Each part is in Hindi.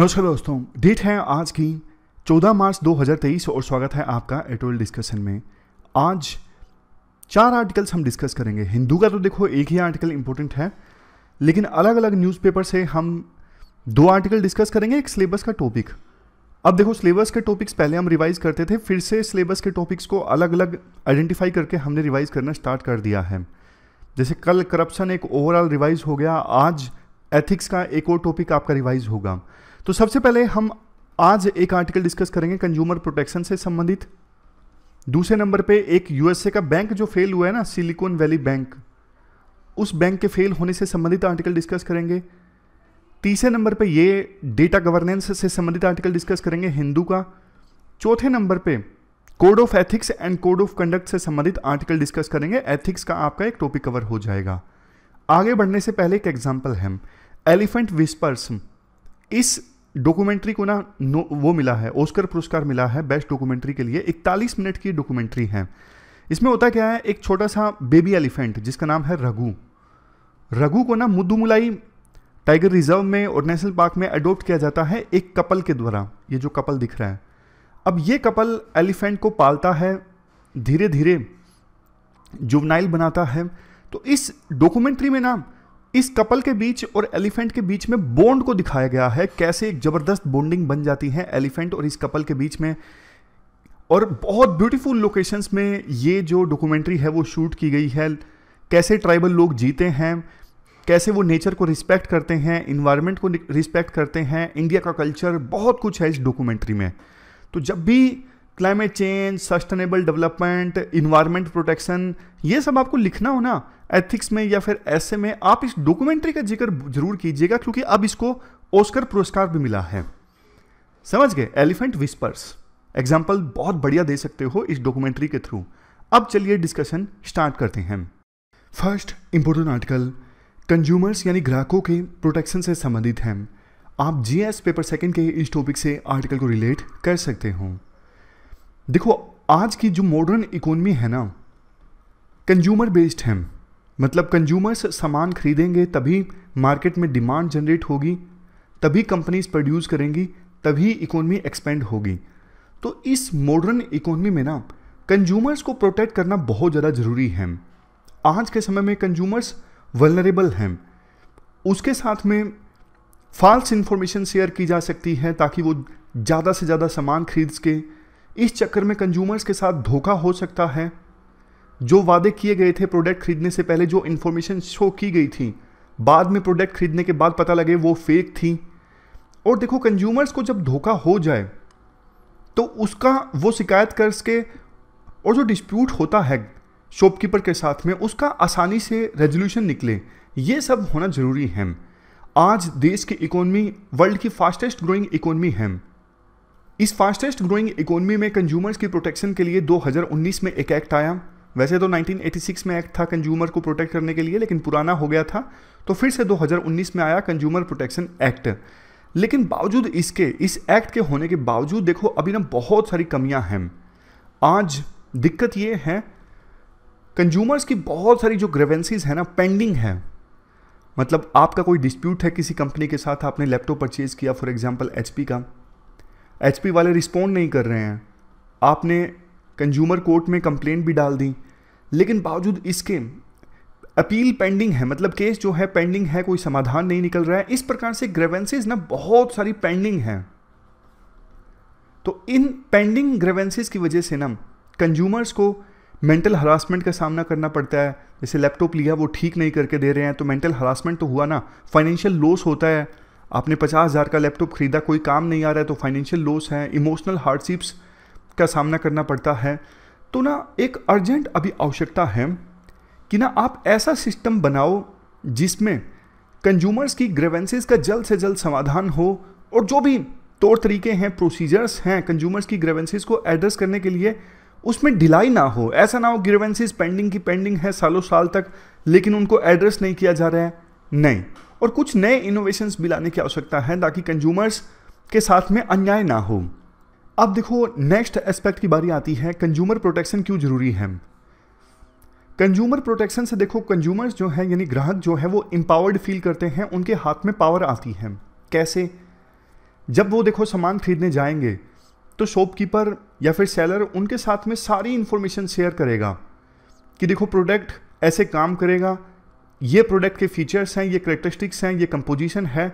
नमस्कार दोस्तों डेट है आज की 14 मार्च 2023 और स्वागत है आपका एटोल डिस्कशन में आज चार आर्टिकल्स हम डिस्कस करेंगे हिंदू का तो देखो एक ही आर्टिकल इम्पोर्टेंट है लेकिन अलग अलग न्यूज़पेपर से हम दो आर्टिकल डिस्कस करेंगे एक सिलेबस का टॉपिक अब देखो सिलेबस के टॉपिक्स पहले हम रिवाइज़ करते थे फिर से सिलेबस के टॉपिक्स को अलग अलग आइडेंटिफाई करके हमने रिवाइज़ करना स्टार्ट कर दिया है जैसे कल करप्शन एक ओवरऑल रिवाइज़ हो गया आज एथिक्स का एक और टॉपिक आपका रिवाइज़ होगा तो सबसे पहले हम आज एक आर्टिकल डिस्कस करेंगे कंज्यूमर प्रोटेक्शन से संबंधित दूसरे नंबर पे एक यूएसए का बैंक जो फेल हुआ है ना सिलिकॉन वैली बैंक उस बैंक के फेल होने से संबंधित आर्टिकल डिस्कस करेंगे तीसरे नंबर पे ये डेटा गवर्नेंस से संबंधित आर्टिकल डिस्कस करेंगे हिंदू का चौथे नंबर पे code of ethics and code of conduct से संबंधित आर्टिकल डिस्कस करेंगे एथिक्स का आपका एक टॉपिक कवर हो जाएगा आगे बढ़ने से पहले एक एग्जाम्पल है एलिफेंट विस्पर्स इस डॉक्यूमेंट्री को ना वो मिला है ओस्कर पुरस्कार मिला है बेस्ट डॉक्यूमेंट्री के लिए इकतालीस मिनट की डॉक्यूमेंट्री है इसमें होता क्या है एक छोटा सा बेबी एलिफेंट जिसका नाम है रघु रघु को ना मुलाई टाइगर रिजर्व में और नेशनल पार्क में अडोप्ट किया जाता है एक कपल के द्वारा ये जो कपल दिख रहा है अब ये कपल एलिफेंट को पालता है धीरे धीरे जुवनाइल बनाता है तो इस डॉक्यूमेंट्री में ना इस कपल के बीच और एलिफेंट के बीच में बॉन्ड को दिखाया गया है कैसे एक ज़बरदस्त बॉन्डिंग बन जाती है एलिफेंट और इस कपल के बीच में और बहुत ब्यूटीफुल लोकेशंस में ये जो डॉक्यूमेंट्री है वो शूट की गई है कैसे ट्राइबल लोग जीते हैं कैसे वो नेचर को रिस्पेक्ट करते हैं इन्वायरमेंट को रिस्पेक्ट करते हैं इंडिया का कल्चर बहुत कुछ है इस डॉक्यूमेंट्री में तो जब भी climate change sustainable development environment protection ये सब आपको लिखना हो ना एथिक्स में या फिर ऐसे में आप इस डॉक्यूमेंट्री का जिक्र जरूर कीजिएगा क्योंकि अब इसको ओस्कर पुरस्कार भी मिला है समझ गए एलिफेंट विस्पर्स एग्जाम्पल बहुत बढ़िया दे सकते हो इस डॉक्यूमेंट्री के थ्रू अब चलिए डिस्कशन स्टार्ट करते हैं फर्स्ट इंपोर्टेंट आर्टिकल कंज्यूमर्स यानी ग्राहकों के प्रोटेक्शन से संबंधित हैं आप जीएस पेपर सेकंड के इस टॉपिक से आर्टिकल को रिलेट कर सकते हो देखो आज की जो मॉडर्न इकोनमी है ना कंज्यूमर बेस्ड है मतलब कंज्यूमर्स सामान खरीदेंगे तभी मार्केट में डिमांड जनरेट होगी तभी कंपनीज प्रोड्यूस करेंगी तभी इकोनॉमी एक्सपेंड होगी तो इस मॉडर्न इकोनॉमी में ना कंज्यूमर्स को प्रोटेक्ट करना बहुत ज़्यादा ज़रूरी है आज के समय में कंज्यूमर्स वलनरेबल हैं उसके साथ में फॉल्स इन्फॉर्मेशन शेयर की जा सकती है ताकि वो ज़्यादा से ज़्यादा सामान खरीद सके इस चक्कर में कंज्यूमर्स के साथ धोखा हो सकता है जो वादे किए गए थे प्रोडक्ट खरीदने से पहले जो इन्फॉर्मेशन शो की गई थी बाद में प्रोडक्ट खरीदने के बाद पता लगे वो फेक थी और देखो कंज्यूमर्स को जब धोखा हो जाए तो उसका वो शिकायत कर सके और जो डिस्प्यूट होता है शॉपकीपर के साथ में उसका आसानी से रेजोल्यूशन निकले ये सब होना ज़रूरी है आज देश की इकोनमी वर्ल्ड की फास्टेस्ट ग्रोइंग इकोनमी है इस फास्टेस्ट ग्रोइंग इकोनमी में कंज्यूमर्स की प्रोटेक्शन के लिए 2019 में एक एक्ट आया वैसे तो 1986 में एक्ट था कंज्यूमर को प्रोटेक्ट करने के लिए लेकिन पुराना हो गया था तो फिर से 2019 में आया कंज्यूमर प्रोटेक्शन एक्ट लेकिन बावजूद इसके इस एक्ट के होने के बावजूद देखो अभी ना बहुत सारी कमियां हैं आज दिक्कत ये है कंज्यूमर्स की बहुत सारी जो ग्रेवेंसीज है ना पेंडिंग है मतलब आपका कोई डिस्प्यूट है किसी कंपनी के साथ आपने लैपटॉप परचेज़ किया फॉर एग्जांपल एचपी का एचपी वाले रिस्पोंड नहीं कर रहे हैं आपने कंज्यूमर कोर्ट में कंप्लेंट भी डाल दी लेकिन बावजूद इसके अपील पेंडिंग है मतलब केस जो है पेंडिंग है कोई समाधान नहीं निकल रहा है इस प्रकार से ग्रेवेंसेज ना बहुत सारी पेंडिंग हैं तो इन पेंडिंग ग्रेवेंसेज की वजह से ना कंज्यूमर्स को मेंटल हरासमेंट का सामना करना पड़ता है जैसे लैपटॉप लिया वो ठीक नहीं करके दे रहे हैं तो मेंटल हरासमेंट तो हुआ ना फाइनेंशियल लॉस होता है आपने पचास हज़ार का लैपटॉप ख़रीदा कोई काम नहीं आ रहा है तो फाइनेंशियल लॉस है इमोशनल हार्डशिप्स का सामना करना पड़ता है तो ना एक अर्जेंट अभी आवश्यकता है कि ना आप ऐसा सिस्टम बनाओ जिसमें कंज्यूमर्स की ग्रेवेंसेस का जल्द से जल्द समाधान हो और जो भी तौर तरीके हैं प्रोसीजर्स हैं कंज्यूमर्स की ग्रेवेंसेस को एड्रेस करने के लिए उसमें ढिलाई ना हो ऐसा ना हो ग्रेवेंसेस पेंडिंग की पेंडिंग है सालों साल तक लेकिन उनको एड्रेस नहीं किया जा रहा है नहीं और कुछ नए इनोवेशंस भी लाने की आवश्यकता है ताकि कंज्यूमर्स के साथ में अन्याय ना हो अब देखो नेक्स्ट एस्पेक्ट की बारी आती है कंज्यूमर प्रोटेक्शन क्यों जरूरी है कंज्यूमर प्रोटेक्शन से देखो कंज्यूमर्स जो है यानी ग्राहक जो है वो एम्पावर्ड फील करते हैं उनके हाथ में पावर आती है कैसे जब वो देखो सामान खरीदने जाएंगे तो शॉपकीपर या फिर सेलर उनके साथ में सारी इन्फॉर्मेशन शेयर करेगा कि देखो प्रोडक्ट ऐसे काम करेगा ये प्रोडक्ट के फीचर्स हैं ये करेक्टरिस्टिक्स हैं ये कंपोजिशन है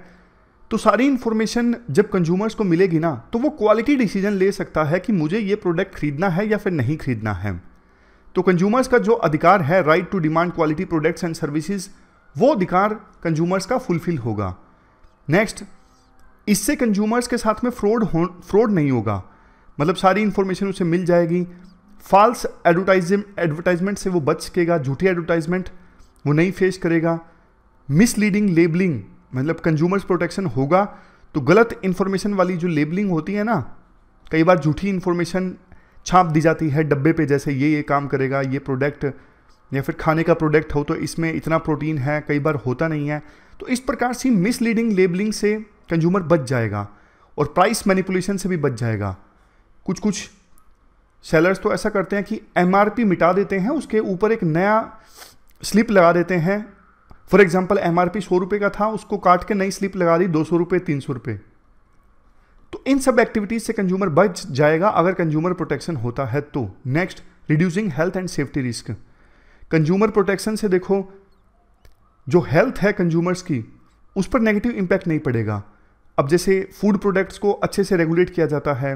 तो सारी इन्फॉर्मेशन जब कंज्यूमर्स को मिलेगी ना तो वो क्वालिटी डिसीजन ले सकता है कि मुझे ये प्रोडक्ट खरीदना है या फिर नहीं खरीदना है तो कंज्यूमर्स का जो अधिकार है right to demand quality products and services वो अधिकार कंज्यूमर्स का फुलफिल होगा नेक्स्ट इससे कंज्यूमर्स के साथ में फ्रॉड हो फ्रॉड नहीं होगा मतलब सारी इन्फॉर्मेशन उसे मिल जाएगी फॉल्स एडवर्टाइज एडवर्टाइजमेंट से वो बच सकेगा झूठी एडवर्टाइजमेंट वो नहीं फेस करेगा मिसलीडिंग लेबलिंग मतलब कंज्यूमर्स प्रोटेक्शन होगा तो गलत इन्फॉर्मेशन वाली जो लेबलिंग होती है ना कई बार झूठी इन्फॉर्मेशन छाप दी जाती है डब्बे पे जैसे ये ये काम करेगा ये प्रोडक्ट या फिर खाने का प्रोडक्ट हो तो इसमें इतना प्रोटीन है कई बार होता नहीं है तो इस प्रकार से मिसलीडिंग लेबलिंग से कंज्यूमर बच जाएगा और प्राइस मैनिपुलेशन से भी बच जाएगा कुछ कुछ सेलर्स तो ऐसा करते हैं कि एम मिटा देते हैं उसके ऊपर एक नया स्लिप लगा देते हैं for example M R P सौ रुपये का था उसको काट के नई स्लिप लगा दी दो सौ रुपये तीन सौ रुपये तो इन सब एक्टिविटीज से कंज्यूमर बच जाएगा अगर कंज्यूमर प्रोटेक्शन होता है तो next reducing health and safety risk consumer protection से देखो जो हेल्थ है कंज्यूमर्स की उस पर नेगेटिव इंपैक्ट नहीं पड़ेगा अब जैसे फूड प्रोडक्ट्स को अच्छे से रेगुलेट किया जाता है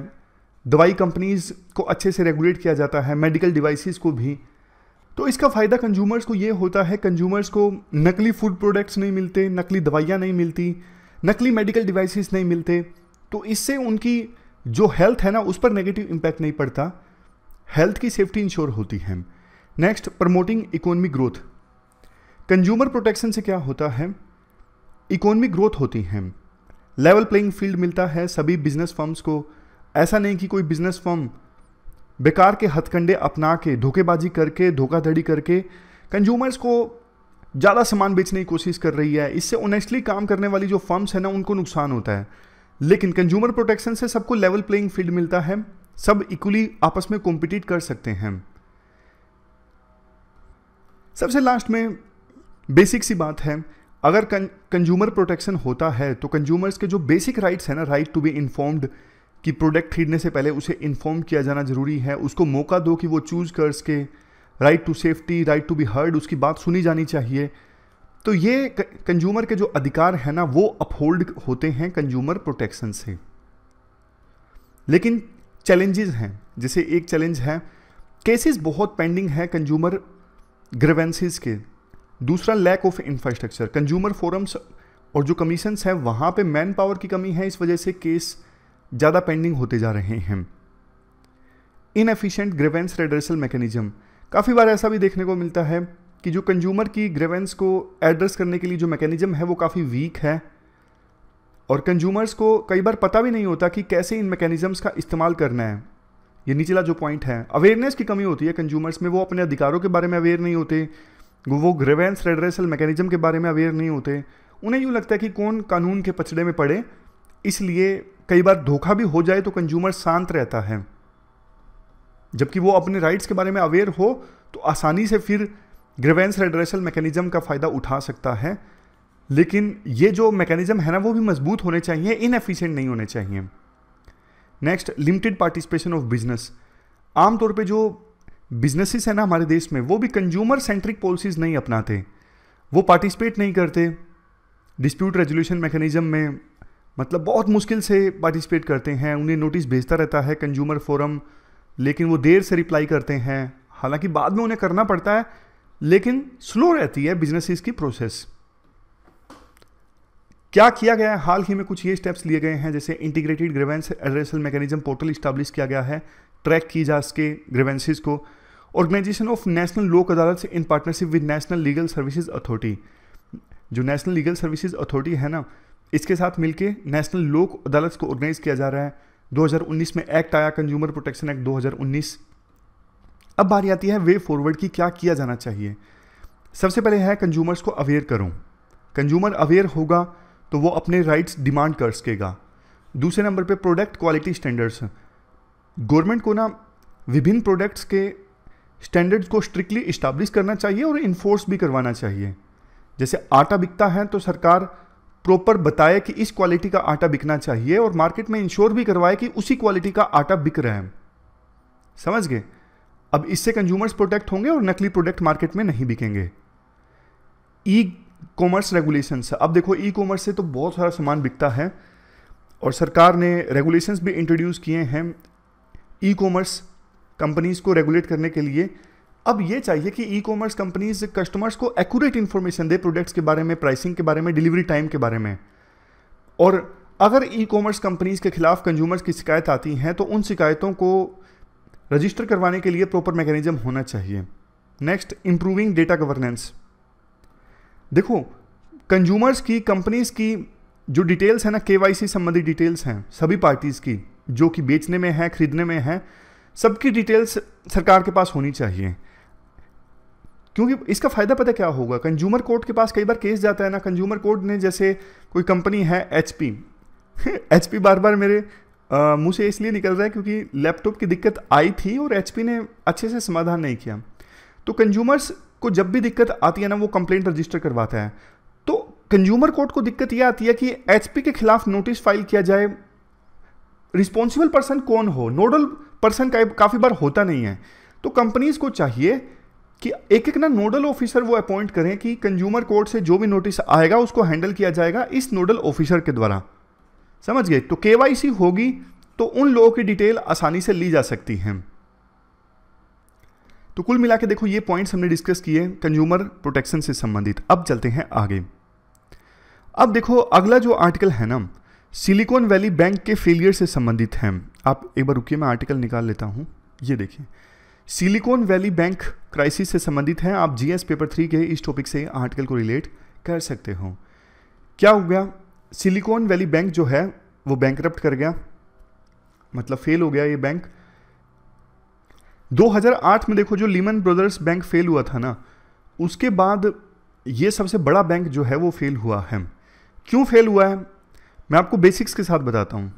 दवाई कंपनीज़ को अच्छे से रेगुलेट किया जाता है मेडिकल डिवाइसेस को भी तो इसका फ़ायदा कंज्यूमर्स को ये होता है कंज्यूमर्स को नकली फूड प्रोडक्ट्स नहीं मिलते नकली दवाइयाँ नहीं मिलती नकली मेडिकल डिवाइसेस नहीं मिलते तो इससे उनकी जो हेल्थ है ना उस पर नेगेटिव इम्पैक्ट नहीं पड़ता हेल्थ की सेफ्टी इंश्योर होती है next promoting economic growth consumer protection से क्या होता है इकोनॉमिक ग्रोथ होती है लेवल प्लेइंग फील्ड मिलता है सभी बिजनेस फर्म्स को ऐसा नहीं कि कोई बिजनेस फर्म बेकार के हथकंडे अपना के धोखेबाजी करके धोखाधड़ी करके कंज्यूमर्स को ज़्यादा सामान बेचने की कोशिश कर रही है इससे ऑनेस्टली काम करने वाली जो फर्म्स हैं ना उनको नुकसान होता है लेकिन कंज्यूमर प्रोटेक्शन से सबको लेवल प्लेइंग फील्ड मिलता है सब इक्वली आपस में कॉम्पिटिट कर सकते हैं सबसे लास्ट में बेसिक सी बात है अगर कंज्यूमर प्रोटेक्शन होता है तो कंज्यूमर्स के जो बेसिक राइट्स हैं ना राइट टू बी इन्फॉर्म्ड कि प्रोडक्ट खरीदने से पहले उसे इन्फॉर्म किया जाना ज़रूरी है उसको मौका दो कि वो चूज़ कर सके right to safety right to be heard उसकी बात सुनी जानी चाहिए तो ये कंज्यूमर के जो अधिकार है ना वो अपहोल्ड होते हैं कंज्यूमर प्रोटेक्शन से लेकिन चैलेंजेस हैं जैसे एक चैलेंज है केसेस बहुत पेंडिंग है कंज्यूमर ग्रेवेंसीज के दूसरा lack of infrastructure consumer forums और जो कमीशंस हैं वहाँ पे मैन पावर की कमी है इस वजह से केस ज़्यादा पेंडिंग होते जा रहे हैं इनएफिशिएंट ग्रेवेंस रेडरसल मैकेनिज्म काफ़ी बार ऐसा भी देखने को मिलता है कि जो कंज्यूमर की ग्रेवेंस को एड्रेस करने के लिए जो मैकेनिज्म है वो काफ़ी वीक है और कंज्यूमर्स को कई बार पता भी नहीं होता कि कैसे इन मैकेनिज़म्स का इस्तेमाल करना है ये निचला जो पॉइंट है अवेयरनेस की कमी होती है कंज्यूमर्स में वो अपने अधिकारों के बारे में अवेयर नहीं होते वो ग्रेवेंस रेडरेसल मैकेनिज्म के बारे में अवेयर नहीं होते उन्हें यूँ लगता है कि कौन कानून के पचड़े में पड़े इसलिए कई बार धोखा भी हो जाए तो कंज्यूमर शांत रहता है जबकि वो अपने राइट्स के बारे में अवेयर हो तो आसानी से फिर ग्रेवेंस रेड्रेसल मैकेनिज्म का फ़ायदा उठा सकता है लेकिन ये जो मैकेनिज्म है ना वो भी मजबूत होने चाहिए एफिशियंट नहीं होने चाहिए next limited participation of business आमतौर पे जो बिजनेसिस हैं ना हमारे देश में वो भी कंज्यूमर सेंट्रिक पॉलिसीज़ नहीं अपनाते वो पार्टिसिपेट नहीं करते डिस्प्यूट रेजोल्यूशन मैकेनिज्म में मतलब बहुत मुश्किल से पार्टिसिपेट करते हैं उन्हें नोटिस भेजता रहता है कंज्यूमर फोरम लेकिन वो देर से रिप्लाई करते हैं हालांकि बाद में उन्हें करना पड़ता है लेकिन स्लो रहती है बिजनेसिस की प्रोसेस क्या किया गया है हाल ही में कुछ ये स्टेप्स लिए गए हैं जैसे integrated grievance redressal mechanism portal establish किया गया है ट्रैक की जा सके ग्रेवेंसिस को organisation of national Lok Adalat in partnership with national legal services authority जो नेशनल लीगल सर्विसेज अथॉरिटी है ना इसके साथ मिलकर नेशनल लोक अदालत को ऑर्गेनाइज किया जा रहा है 2019 में एक्ट आया कंज्यूमर प्रोटेक्शन एक्ट 2019 अब बारी आती है वे फॉरवर्ड की क्या किया जाना चाहिए सबसे पहले है कंज्यूमर्स को अवेयर करूँ कंज्यूमर अवेयर होगा तो वो अपने राइट्स डिमांड कर सकेगा दूसरे नंबर पे प्रोडक्ट क्वालिटी स्टैंडर्ड्स गवर्नमेंट को ना विभिन्न प्रोडक्ट्स के स्टैंडर्ड्स को स्ट्रिक्टली इस्टाब्लिश करना चाहिए और इन्फोर्स भी करवाना चाहिए जैसे आटा बिकता है तो सरकार प्रॉपर बताए कि इस क्वालिटी का आटा बिकना चाहिए और मार्केट में इंश्योर भी करवाए कि उसी क्वालिटी का आटा बिक रहा है समझ गए अब इससे कंज्यूमर्स प्रोटेक्ट होंगे और नकली प्रोडक्ट मार्केट में नहीं बिकेंगे ई कॉमर्स रेगुलेशन अब देखो ई कॉमर्स से तो बहुत सारा सामान बिकता है और सरकार ने रेगुलेशंस भी इंट्रोड्यूस किए हैं ई कॉमर्स कंपनीज़ को रेगुलेट करने के लिए अब ये चाहिए कि ई कॉमर्स कंपनीज कस्टमर्स को एक्यूरेट इन्फॉर्मेशन दे प्रोडक्ट्स के बारे में प्राइसिंग के बारे में डिलीवरी टाइम के बारे में और अगर ई कॉमर्स कंपनीज के खिलाफ कंज्यूमर्स की शिकायत आती हैं तो उन शिकायतों को रजिस्टर करवाने के लिए प्रॉपर मैकेनिज्म होना चाहिए नेक्स्ट इम्प्रूविंग डेटा गवर्नेंस देखो कंज्यूमर्स की कंपनीज की जो डिटेल्स है ना के संबंधी डिटेल्स हैं सभी पार्टीज़ की जो कि बेचने में है खरीदने में है सबकी डिटेल्स सरकार के पास होनी चाहिए क्योंकि इसका फ़ायदा पता क्या होगा कंज्यूमर कोर्ट के पास कई बार केस जाता है ना कंज्यूमर कोर्ट ने जैसे कोई कंपनी है एच पी एच पी बार बार मेरे मुँह से इसलिए निकल रहा है क्योंकि लैपटॉप की दिक्कत आई थी और एच पी ने अच्छे से समाधान नहीं किया तो कंज्यूमर्स को जब भी दिक्कत आती है ना वो कंप्लेंट रजिस्टर करवाता है तो कंज्यूमर कोर्ट को दिक्कत यह आती है कि एच के खिलाफ नोटिस फाइल किया जाए रिस्पॉन्सिबल पर्सन कौन हो नोडल पर्सन का काफ़ी बार होता नहीं है तो कंपनीज को चाहिए कि एक एक ना नोडल ऑफिसर वो अपॉइंट करें कि कंज्यूमर कोर्ट से जो भी नोटिस आएगा उसको हैंडल किया जाएगा इस नोडल ऑफिसर के द्वारा समझ गए तो केवाईसी होगी तो उन लोगों की डिटेल आसानी से ली जा सकती है तो कुल मिला के देखो ये पॉइंट्स हमने डिस्कस किए कंज्यूमर प्रोटेक्शन से संबंधित अब चलते हैं आगे अब देखो अगला जो आर्टिकल है ना सिलिकॉन वैली बैंक के फेलियर से संबंधित है आप एक बार रुकिए मैं आर्टिकल निकाल लेता हूँ ये देखिए सिलिकॉन वैली बैंक क्राइसिस से संबंधित है आप जीएस पेपर थ्री के इस टॉपिक से आर्टिकल को रिलेट कर सकते हो क्या हो गया सिलिकॉन वैली बैंक जो है वो बैंक कर गया मतलब फेल हो गया ये बैंक 2008 में देखो जो लीमन ब्रदर्स बैंक फेल हुआ था ना उसके बाद ये सबसे बड़ा बैंक जो है वो फेल हुआ है क्यों फेल हुआ है मैं आपको बेसिक्स के साथ बताता हूँ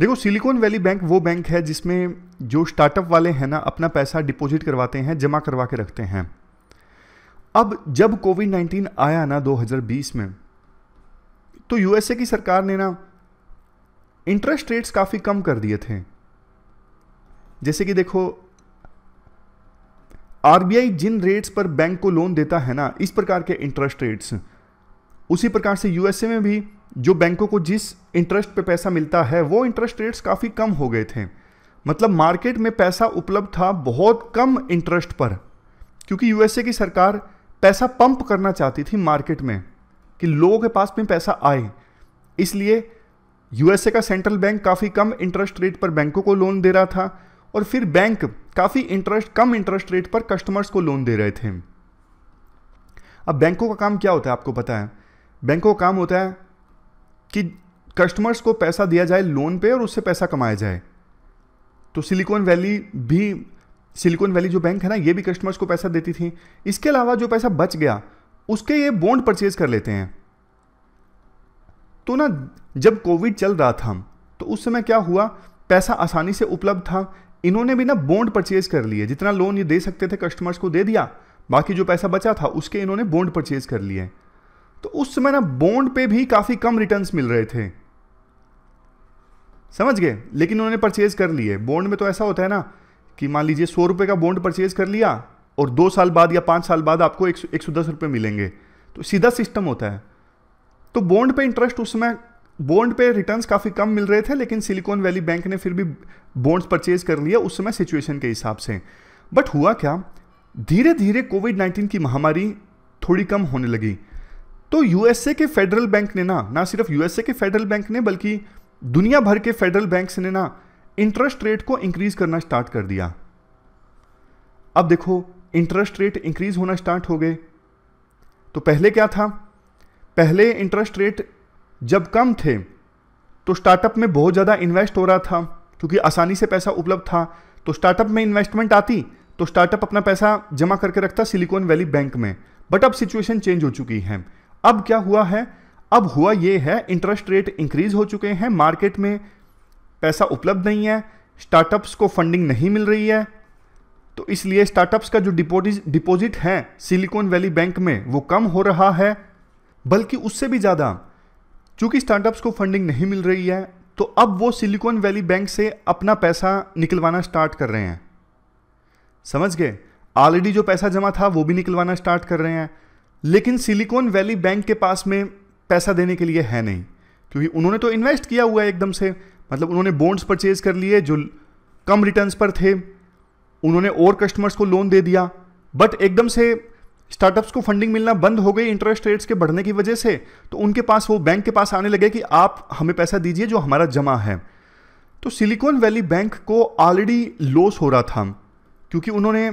देखो सिलिकॉन वैली बैंक वो बैंक है जिसमें जो स्टार्टअप वाले हैं ना अपना पैसा डिपॉजिट करवाते हैं जमा करवा के रखते हैं अब जब कोविड 19 आया ना 2020 में तो यूएसए की सरकार ने ना इंटरेस्ट रेट्स काफ़ी कम कर दिए थे जैसे कि देखो आरबीआई जिन रेट्स पर बैंक को लोन देता है ना इस प्रकार के इंटरेस्ट रेट्स उसी प्रकार से यूएसए में भी जो बैंकों को जिस इंटरेस्ट पे पैसा मिलता है वो इंटरेस्ट रेट्स काफ़ी कम हो गए थे मतलब मार्केट में पैसा उपलब्ध था बहुत कम इंटरेस्ट पर क्योंकि यूएसए की सरकार पैसा पंप करना चाहती थी मार्केट में कि लोगों के पास में पैसा आए इसलिए यूएसए का सेंट्रल बैंक काफ़ी कम इंटरेस्ट रेट पर बैंकों को लोन दे रहा था और फिर बैंक काफ़ी इंटरेस्ट कम इंटरेस्ट रेट पर कस्टमर्स को लोन दे रहे थे अब बैंकों का काम क्या होता है आपको पता है बैंकों का काम होता है कि कस्टमर्स को पैसा दिया जाए लोन पे और उससे पैसा कमाया जाए तो सिलिकॉन वैली भी सिलिकॉन वैली जो बैंक है ना ये भी कस्टमर्स को पैसा देती थी इसके अलावा जो पैसा बच गया उसके ये बॉन्ड परचेज कर लेते हैं तो ना जब कोविड चल रहा था तो उस समय क्या हुआ पैसा आसानी से उपलब्ध था इन्होंने भी ना बॉन्ड परचेज कर लिए जितना लोन ये दे सकते थे कस्टमर्स को दे दिया बाकी जो पैसा बचा था उसके इन्होंने बॉन्ड परचेज कर लिए तो उस समय ना बॉन्ड पे भी काफ़ी कम रिटर्न्स मिल रहे थे समझ गए लेकिन उन्होंने परचेज़ कर लिए बॉन्ड में तो ऐसा होता है ना कि मान लीजिए सौ रुपए का बॉन्ड परचेज़ कर लिया और दो साल बाद या पांच साल बाद आपको एक, सौ दस रुपए मिलेंगे तो सीधा सिस्टम होता है तो बॉन्ड पे इंटरेस्ट उस समय बॉन्ड पे रिटर्न्स काफ़ी कम मिल रहे थे लेकिन सिलिकॉन वैली बैंक ने फिर भी बॉन्ड्स परचेज कर लिया उस समय सिचुएशन के हिसाब से बट हुआ क्या धीरे धीरे कोविड नाइन्टीन की महामारी थोड़ी कम होने लगी तो यूएसए के फेडरल बैंक ने ना ना सिर्फ यूएसए के फेडरल बैंक ने बल्कि दुनिया भर के फेडरल बैंक ने ना इंटरेस्ट रेट को इंक्रीज करना स्टार्ट कर दिया अब देखो इंटरेस्ट रेट इंक्रीज होना स्टार्ट हो गए तो पहले क्या था पहले इंटरेस्ट रेट जब कम थे तो स्टार्टअप में बहुत ज़्यादा इन्वेस्ट हो रहा था क्योंकि आसानी से पैसा उपलब्ध था तो स्टार्टअप में इन्वेस्टमेंट आती तो स्टार्टअप अपना पैसा जमा करके रखता सिलिकॉन वैली बैंक में बट अब सिचुएशन चेंज हो चुकी है अब क्या हुआ है अब हुआ ये है इंटरेस्ट रेट इंक्रीज हो चुके हैं मार्केट में पैसा उपलब्ध नहीं है स्टार्टअप्स को फंडिंग नहीं मिल रही है तो इसलिए स्टार्टअप्स का जो डिपोजिट डिपॉजिट है सिलिकॉन वैली बैंक में वो कम हो रहा है बल्कि उससे भी ज़्यादा चूंकि स्टार्टअप्स को फंडिंग नहीं मिल रही है तो अब वो सिलिकॉन वैली बैंक से अपना पैसा निकलवाना स्टार्ट कर रहे हैं समझ गए ऑलरेडी जो पैसा जमा था वो भी निकलवाना स्टार्ट कर रहे हैं लेकिन सिलिकॉन वैली बैंक के पास में पैसा देने के लिए है नहीं क्योंकि उन्होंने तो इन्वेस्ट किया हुआ है एकदम से मतलब उन्होंने बॉन्ड्स परचेज कर लिए जो कम रिटर्न्स पर थे उन्होंने और कस्टमर्स को लोन दे दिया बट एकदम से स्टार्टअप्स को फंडिंग मिलना बंद हो गई इंटरेस्ट रेट्स के बढ़ने की वजह से तो उनके पास वो बैंक के पास आने लगे कि आप हमें पैसा दीजिए जो हमारा जमा है तो सिलिकॉन वैली बैंक को ऑलरेडी लॉस हो रहा था क्योंकि उन्होंने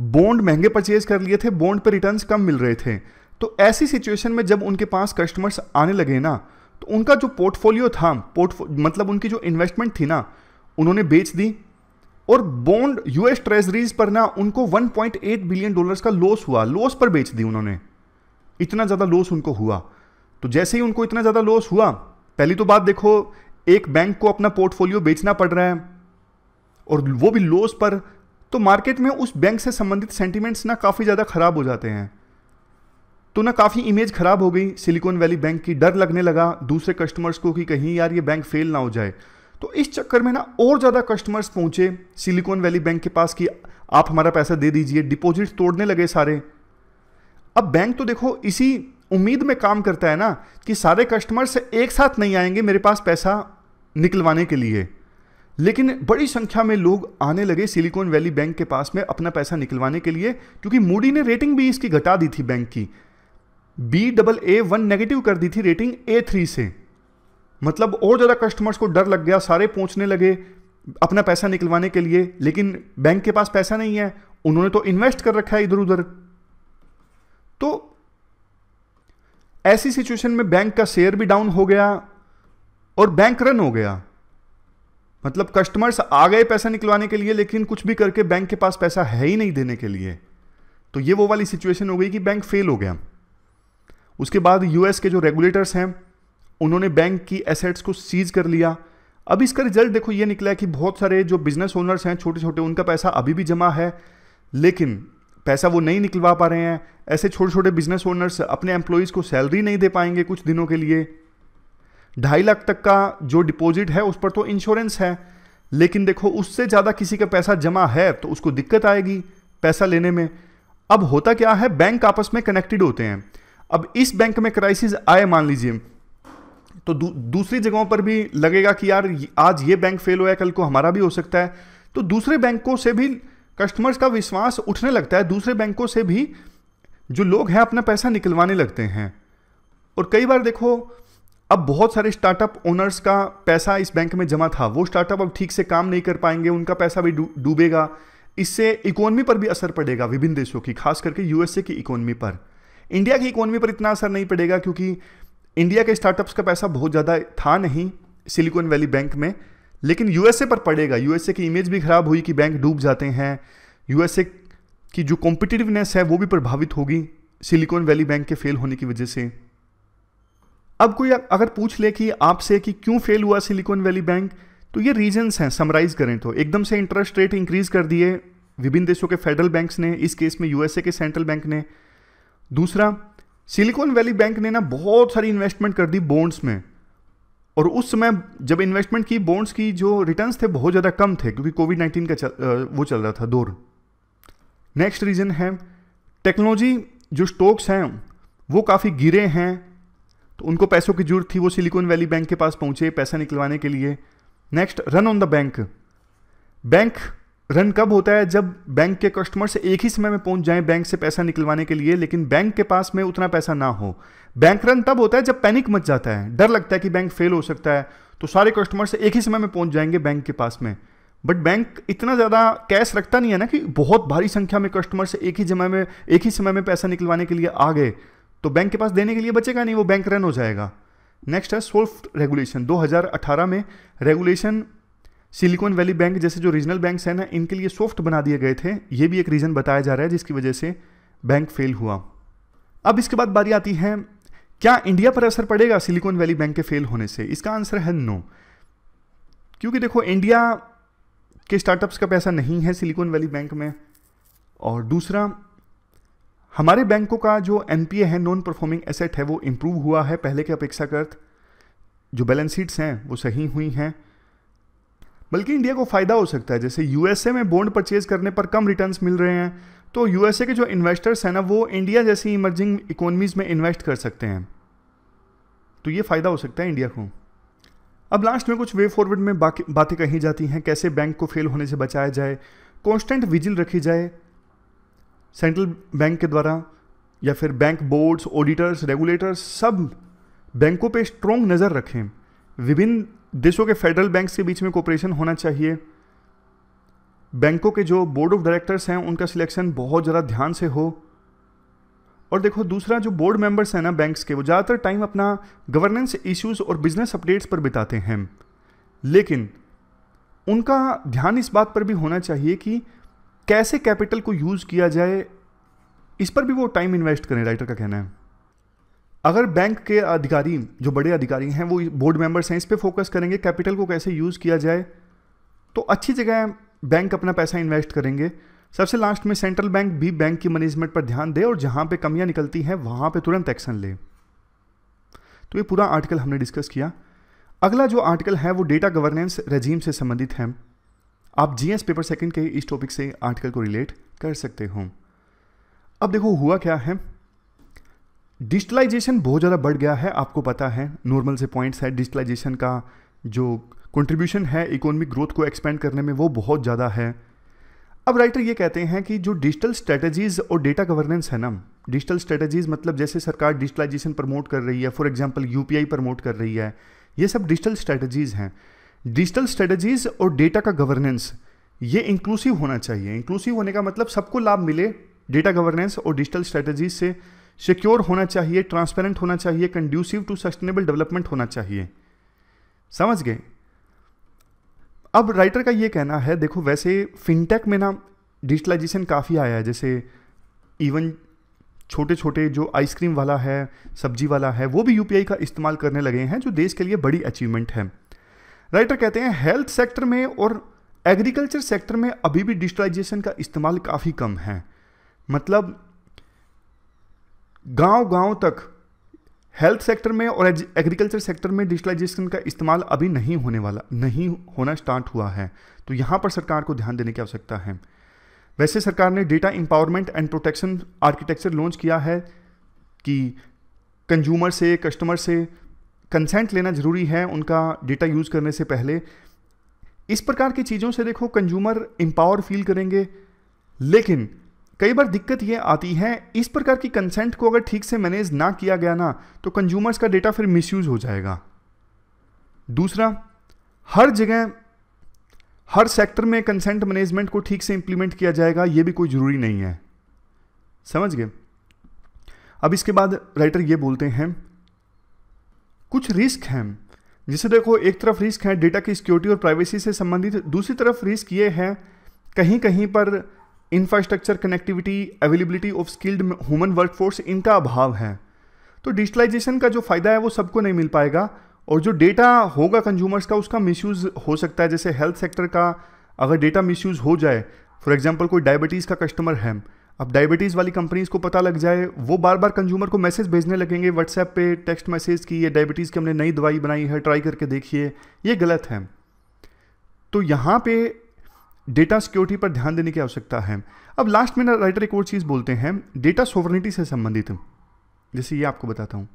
बॉन्ड महंगे परचेज कर लिए थे बॉन्ड पर रिटर्न कम मिल रहे थे तो ऐसी सिचुएशन में जब उनके पास कस्टमर्स आने लगे ना तो उनका जो पोर्टफोलियो था पोर्टफो मतलब उनकी जो इन्वेस्टमेंट थी ना उन्होंने बेच दी और बॉन्ड यूएस ट्रेजरीज पर ना उनको 1.8 बिलियन डॉलर्स का लॉस हुआ लॉस पर बेच दी उन्होंने इतना ज़्यादा लॉस उनको हुआ तो जैसे ही उनको इतना ज़्यादा लॉस हुआ पहली तो बात देखो एक बैंक को अपना पोर्टफोलियो बेचना पड़ रहा है और वो भी लॉस पर तो मार्केट में उस बैंक से संबंधित सेंटिमेंट्स ना काफ़ी ज़्यादा ख़राब हो जाते हैं तो ना काफ़ी इमेज ख़राब हो गई सिलिकॉन वैली बैंक की डर लगने लगा दूसरे कस्टमर्स को कि कहीं यार ये बैंक फेल ना हो जाए तो इस चक्कर में ना और ज़्यादा कस्टमर्स पहुंचे सिलिकॉन वैली बैंक के पास कि आप हमारा पैसा दे दीजिए डिपॉजिट तोड़ने लगे सारे अब बैंक तो देखो इसी उम्मीद में काम करता है ना कि सारे कस्टमर्स एक साथ नहीं आएंगे मेरे पास पैसा निकलवाने के लिए लेकिन बड़ी संख्या में लोग आने लगे सिलिकॉन वैली बैंक के पास में अपना पैसा निकलवाने के लिए क्योंकि मूडी ने रेटिंग भी इसकी घटा दी थी बैंक की B double A one negative कर दी थी रेटिंग ए थ्री से मतलब और ज़्यादा कस्टमर्स को डर लग गया सारे पहुंचने लगे अपना पैसा निकलवाने के लिए लेकिन बैंक के पास पैसा नहीं है उन्होंने तो इन्वेस्ट कर रखा है इधर उधर तो ऐसी सिचुएशन में बैंक का शेयर भी डाउन हो गया और बैंक रन हो गया मतलब कस्टमर्स आ गए पैसा निकलवाने के लिए लेकिन कुछ भी करके बैंक के पास पैसा है ही नहीं देने के लिए तो ये वो वाली सिचुएशन हो गई कि बैंक फेल हो गया उसके बाद यूएस के जो रेगुलेटर्स हैं उन्होंने बैंक की एसेट्स को सीज कर लिया अब इसका रिजल्ट देखो ये निकला है कि बहुत सारे जो बिजनेस ओनर्स हैं छोटे छोटे उनका पैसा अभी भी जमा है लेकिन पैसा वो नहीं निकलवा पा रहे हैं ऐसे छोटे छोटे बिजनेस ओनर्स अपने एम्प्लॉयज़ को सैलरी नहीं दे पाएंगे कुछ दिनों के लिए ढाई लाख तक का जो डिपॉजिट है उस पर तो इंश्योरेंस है लेकिन देखो उससे ज़्यादा किसी का पैसा जमा है तो उसको दिक्कत आएगी पैसा लेने में अब होता क्या है बैंक आपस में कनेक्टेड होते हैं अब इस बैंक में क्राइसिस आए मान लीजिए तो दू, दूसरी जगहों पर भी लगेगा कि यार आज ये बैंक फेल हुआ है कल को हमारा भी हो सकता है तो दूसरे बैंकों से भी कस्टमर्स का विश्वास उठने लगता है दूसरे बैंकों से भी जो लोग हैं अपना पैसा निकलवाने लगते हैं और कई बार देखो अब बहुत सारे स्टार्टअप ओनर्स का पैसा इस बैंक में जमा था वो स्टार्टअप अब ठीक से काम नहीं कर पाएंगे उनका पैसा भी डूबेगा इससे इकोनॉमी पर भी असर पड़ेगा विभिन्न देशों की खास करके यूएसए की इकोनॉमी पर इंडिया की इकोनॉमी पर इतना असर नहीं पड़ेगा क्योंकि इंडिया के स्टार्टअप्स का पैसा बहुत ज़्यादा था नहीं सिलिकॉन वैली बैंक में लेकिन यूएसए पर पड़ेगा यूएसए की इमेज भी खराब हुई कि बैंक डूब जाते हैं यूएसए की जो कॉम्पिटिटिवनेस है वो भी प्रभावित होगी सिलिकॉन वैली बैंक के फेल होने की वजह से अब कोई अगर पूछ ले कि आपसे कि क्यों फेल हुआ सिलिकॉन वैली बैंक तो ये रीजंस हैं समराइज करें तो एकदम से इंटरेस्ट रेट इंक्रीज कर दिए विभिन्न देशों के फेडरल बैंक्स ने इस केस में यूएसए के सेंट्रल बैंक ने दूसरा सिलिकॉन वैली बैंक ने ना बहुत सारी इन्वेस्टमेंट कर दी बॉन्ड्स में और उस समय जब इन्वेस्टमेंट की बॉन्ड्स की जो रिटर्न्स थे बहुत ज़्यादा कम थे क्योंकि कोविड नाइन्टीन का चल, वो चल रहा था दौर नेक्स्ट रीज़न है टेक्नोलॉजी जो स्टॉक्स हैं वो काफ़ी गिरे हैं तो उनको पैसों की जरूरत थी वो सिलिकॉन वैली बैंक के पास पहुंचे पैसा निकलवाने के लिए next run on the bank bank run कब होता है जब बैंक के कस्टमर्स एक ही समय में पहुंच जाए बैंक से पैसा निकलवाने के लिए लेकिन बैंक के पास में उतना पैसा ना हो बैंक रन तब होता है जब पैनिक मच जाता है डर लगता है कि बैंक फेल हो सकता है तो सारे कस्टमर्स एक ही समय में पहुंच जाएंगे बैंक के पास में बट बैंक इतना ज़्यादा कैश रखता नहीं है ना कि बहुत भारी संख्या में कस्टमर्स एक ही जमा में एक ही समय में पैसा निकलवाने के लिए आ गए तो बैंक के पास देने के लिए बचेगा नहीं वो बैंक रन हो जाएगा नेक्स्ट है सोल्फ रेगुलेशन 2018 में रेगुलेशन सिलिकॉन वैली बैंक जैसे जो रीजनल बैंक हैं ना इनके लिए सॉफ्ट बना दिए गए थे ये भी एक रीज़न बताया जा रहा है जिसकी वजह से बैंक फेल हुआ अब इसके बाद बारी आती है क्या इंडिया पर असर पड़ेगा सिलिकॉन वैली बैंक के फेल होने से इसका आंसर है नो क्योंकि देखो इंडिया के स्टार्टअप्स का पैसा नहीं है सिलिकॉन वैली बैंक में और दूसरा हमारे बैंकों का जो एनपीए है नॉन परफॉर्मिंग एसेट है वो इम्प्रूव हुआ है पहले के अपेक्षाकृत जो बैलेंस शीट्स हैं वो सही हुई हैं बल्कि इंडिया को फ़ायदा हो सकता है जैसे यूएसए में बॉन्ड परचेज करने पर कम रिटर्न्स मिल रहे हैं तो यूएसए के जो इन्वेस्टर्स हैं ना वो इंडिया जैसी इमर्जिंग इकोनॉमीज़ में इन्वेस्ट कर सकते हैं तो ये फ़ायदा हो सकता है इंडिया को अब लास्ट में कुछ वे फॉरवर्ड में बातें कही जाती हैं कैसे बैंक को फेल होने से बचाया जाए कॉन्स्टेंट विजिल रखी जाए सेंट्रल बैंक के द्वारा या फिर बैंक बोर्ड्स ऑडिटर्स रेगुलेटर्स सब बैंकों पे स्ट्रॉन्ग नज़र रखें विभिन्न देशों के फेडरल बैंक के बीच में कोऑपरेशन होना चाहिए बैंकों के जो बोर्ड ऑफ डायरेक्टर्स हैं उनका सिलेक्शन बहुत ज़्यादा ध्यान से हो और देखो दूसरा जो बोर्ड मेंबर्स हैं ना बैंक्स के वो ज़्यादातर टाइम अपना गवर्नेंस इश्यूज और बिजनेस अपडेट्स पर बिताते हैं लेकिन उनका ध्यान इस बात पर भी होना चाहिए कि कैसे कैपिटल को यूज़ किया जाए इस पर भी वो टाइम इन्वेस्ट करें राइटर का कहना है अगर बैंक के अधिकारी जो बड़े अधिकारी हैं वो बोर्ड मेंबर्स हैं इस पर फोकस करेंगे कैपिटल को कैसे यूज़ किया जाए तो अच्छी जगह बैंक अपना पैसा इन्वेस्ट करेंगे सबसे लास्ट में सेंट्रल बैंक भी बैंक की मैनेजमेंट पर ध्यान दे और जहाँ पे कमियाँ निकलती हैं वहाँ पे तुरंत एक्शन ले तो ये पूरा आर्टिकल हमने डिस्कस किया अगला जो आर्टिकल है वो डेटा गवर्नेंस रजीम से संबंधित है आप जीएस पेपर सेकंड के इस टॉपिक से आर्टिकल को रिलेट कर सकते हो अब देखो हुआ क्या है डिजिटलाइजेशन बहुत ज़्यादा बढ़ गया है आपको पता है नॉर्मल से पॉइंट्स है डिजिटलाइजेशन का जो कंट्रीब्यूशन है इकोनॉमिक ग्रोथ को एक्सपेंड करने में वो बहुत ज़्यादा है अब राइटर ये कहते हैं कि जो डिजिटल स्ट्रेटजीज और डेटा गवर्नेंस है ना डिजिटल स्ट्रेटजीज मतलब जैसे सरकार डिजिटलाइजेशन प्रमोट कर रही है फॉर एग्जाम्पल यूपीआई प्रमोट कर रही है ये सब डिजिटल स्ट्रेटजीज हैं डिजिटल स्ट्रेटजीज और डेटा का गवर्नेंस ये इंक्लूसिव होना चाहिए इंक्लूसिव होने का मतलब सबको लाभ मिले डेटा गवर्नेंस और डिजिटल स्ट्रेटजीज से सिक्योर होना चाहिए ट्रांसपेरेंट होना चाहिए कंड्यूसिव टू सस्टेनेबल डेवलपमेंट होना चाहिए समझ गए अब राइटर का ये कहना है देखो वैसे फिनटेक में ना डिजिटलाइजेशन काफ़ी आया है जैसे इवन छोटे छोटे जो आइसक्रीम वाला है सब्जी वाला है वो भी यूपीआई का इस्तेमाल करने लगे हैं जो देश के लिए बड़ी अचीवमेंट है राइटर कहते हैं हेल्थ सेक्टर में और एग्रीकल्चर सेक्टर में अभी भी डिजिटलाइजेशन का इस्तेमाल काफ़ी कम है मतलब गांव गांव तक हेल्थ सेक्टर में और एग्रीकल्चर सेक्टर में डिजिटलाइजेशन का इस्तेमाल अभी नहीं होने वाला नहीं होना स्टार्ट हुआ है तो यहाँ पर सरकार को ध्यान देने की आवश्यकता है वैसे सरकार ने data empowerment and protection architecture launch किया है कि कंज्यूमर से कस्टमर से कंसेंट लेना ज़रूरी है उनका डेटा यूज़ करने से पहले इस प्रकार की चीज़ों से देखो कंज्यूमर एम्पावर फील करेंगे लेकिन कई बार दिक्कत ये आती है इस प्रकार की कंसेंट को अगर ठीक से मैनेज ना किया गया ना तो कंज्यूमर्स का डेटा फिर मिसयूज़ हो जाएगा दूसरा हर जगह हर सेक्टर में कंसेंट मैनेजमेंट को ठीक से इम्प्लीमेंट किया जाएगा ये भी कोई ज़रूरी नहीं है समझ गए अब इसके बाद राइटर ये बोलते हैं कुछ रिस्क हैं जिसे देखो एक तरफ रिस्क है डेटा की सिक्योरिटी और प्राइवेसी से संबंधित दूसरी तरफ रिस्क ये है कहीं कहीं पर infrastructure connectivity availability of skilled human workforce इनका अभाव है तो डिजिटलाइजेशन का जो फ़ायदा है वो सबको नहीं मिल पाएगा और जो डेटा होगा कंज्यूमर्स का उसका मिसयूज़ हो सकता है जैसे हेल्थ सेक्टर का अगर डेटा मिसयूज़ हो जाए फॉर एग्जाम्पल कोई डायबिटीज़ का कस्टमर है अब डायबिटीज़ वाली कंपनीज़ को पता लग जाए वो बार बार कंज्यूमर को मैसेज भेजने लगेंगे व्हाट्सएप पे टेक्स्ट मैसेज की ये डायबिटीज़ की हमने नई दवाई बनाई है ट्राई करके देखिए ये गलत है तो यहाँ पे डेटा सिक्योरिटी पर ध्यान देने की आवश्यकता है अब लास्ट में राइटर एक और चीज़ बोलते हैं डेटा सोवरनिटी से संबंधित जैसे ये आपको बताता हूँ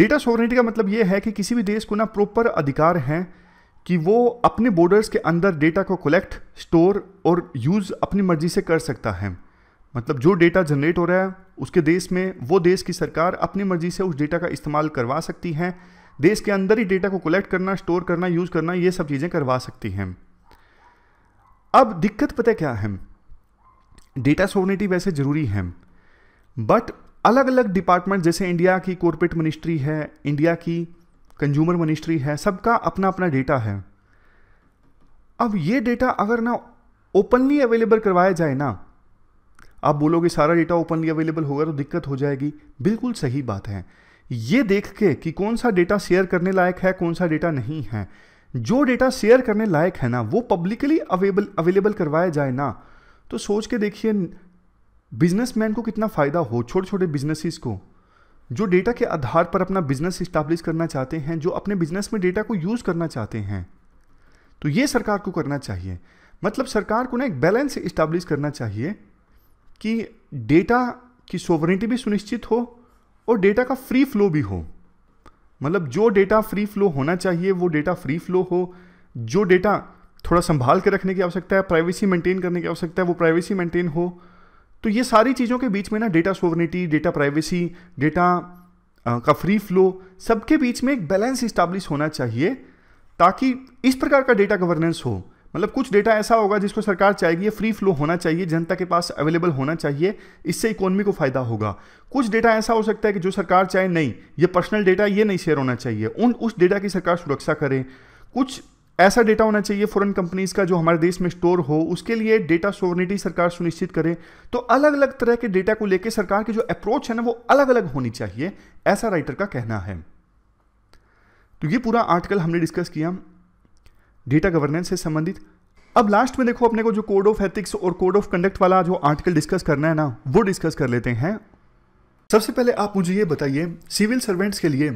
डेटा सोवरनिटी का मतलब ये है कि किसी भी देश को ना प्रॉपर अधिकार है कि वो अपने बॉर्डर्स के अंदर डेटा को कलेक्ट स्टोर और यूज़ अपनी मर्जी से कर सकता है मतलब जो डेटा जनरेट हो रहा है उसके देश में वो देश की सरकार अपनी मर्जी से उस डेटा का इस्तेमाल करवा सकती हैं देश के अंदर ही डेटा को कलेक्ट करना स्टोर करना यूज़ करना ये सब चीज़ें करवा सकती हैं अब दिक्कत पता क्या है डेटा सोवनिटी वैसे ज़रूरी है बट अलग अलग डिपार्टमेंट जैसे इंडिया की कॉरपोरेट मिनिस्ट्री है इंडिया की कंज्यूमर मिनिस्ट्री है सबका अपना अपना डेटा है अब ये डेटा अगर ना ओपनली अवेलेबल करवाया जाए ना आप बोलोगे सारा डेटा ओपनली अवेलेबल होगा तो दिक्कत हो जाएगी बिल्कुल सही बात है ये देख के कि कौन सा डेटा शेयर करने लायक है कौन सा डेटा नहीं है जो डेटा शेयर करने लायक है ना वो पब्लिकली अवेलेबल अवेलेबल करवाया जाए ना तो सोच के देखिए बिजनेसमैन को कितना फ़ायदा हो छोटे छोटे बिजनेसिस को जो डेटा के आधार पर अपना बिजनेस इस्टाब्लिश करना चाहते हैं जो अपने बिजनेस में डेटा को यूज़ करना चाहते हैं तो ये सरकार को करना चाहिए मतलब सरकार को ना एक बैलेंस इस्टाब्लिश करना चाहिए कि डेटा की सोवरेंटी भी सुनिश्चित हो और डेटा का फ्री फ्लो भी हो मतलब जो डेटा फ्री फ्लो होना चाहिए वो डेटा फ्री फ्लो हो जो डेटा थोड़ा संभाल के रखने की आवश्यकता है प्राइवेसी मेंटेन करने की आवश्यकता है वो प्राइवेसी मेंटेन हो तो ये सारी चीज़ों के बीच में ना data sovereignty data privacy data का फ्री फ्लो सबके बीच में एक बैलेंस इस्टाब्लिश होना चाहिए ताकि इस प्रकार का डेटा गवर्नेंस हो मतलब कुछ डेटा ऐसा होगा जिसको सरकार चाहेगी फ्री फ्लो होना चाहिए जनता के पास अवेलेबल होना चाहिए इससे इकोनॉमी को फ़ायदा होगा कुछ डेटा ऐसा हो सकता है कि जो सरकार चाहे नहीं ये पर्सनल डेटा ये नहीं शेयर होना चाहिए उन उस डेटा की सरकार सुरक्षा करे कुछ ऐसा डेटा होना चाहिए फॉरेन कंपनीज़ का जो हमारे देश में स्टोर हो उसके लिए डेटा सोवर्निटी सरकार सुनिश्चित करे तो अलग अलग तरह के डेटा को लेकर सरकार की जो अप्रोच है ना वो अलग अलग होनी चाहिए ऐसा राइटर का कहना है तो ये पूरा आर्टिकल हमने डिस्कस किया डेटा गवर्नेंस से संबंधित अब लास्ट में देखो अपने को जो कोड ऑफ एथिक्स और कोड ऑफ कंडक्ट वाला जो आर्टिकल डिस्कस करना है ना वो डिस्कस कर लेते हैं सबसे पहले आप मुझे ये बताइए सिविल सर्वेंट्स के लिए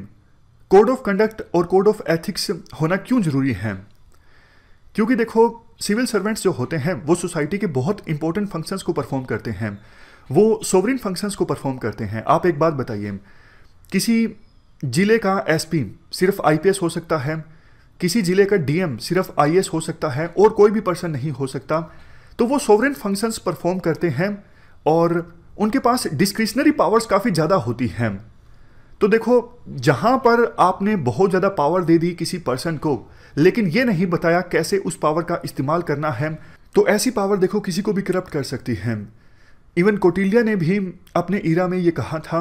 कोड ऑफ कंडक्ट और कोड ऑफ एथिक्स होना क्यों जरूरी है क्योंकि देखो सिविल सर्वेंट्स जो होते हैं वो सोसाइटी के बहुत इंपॉर्टेंट फंक्शंस को परफॉर्म करते हैं वो सोवरिन फंक्शंस को परफॉर्म करते हैं आप एक बात बताइए किसी जिले का एसपी सिर्फ आईपीएस हो सकता है किसी जिले का डीएम सिर्फ आई हो सकता है और कोई भी पर्सन नहीं हो सकता तो वो सोवरेन फंक्शंस परफॉर्म करते हैं और उनके पास डिस्क्रिशनरी पावर्स काफ़ी ज़्यादा होती हैं तो देखो जहाँ पर आपने बहुत ज़्यादा पावर दे दी किसी पर्सन को लेकिन ये नहीं बताया कैसे उस पावर का इस्तेमाल करना है तो ऐसी पावर देखो किसी को भी करप्ट कर सकती है इवन कोटिलिया ने भी अपने ईरा में ये कहा था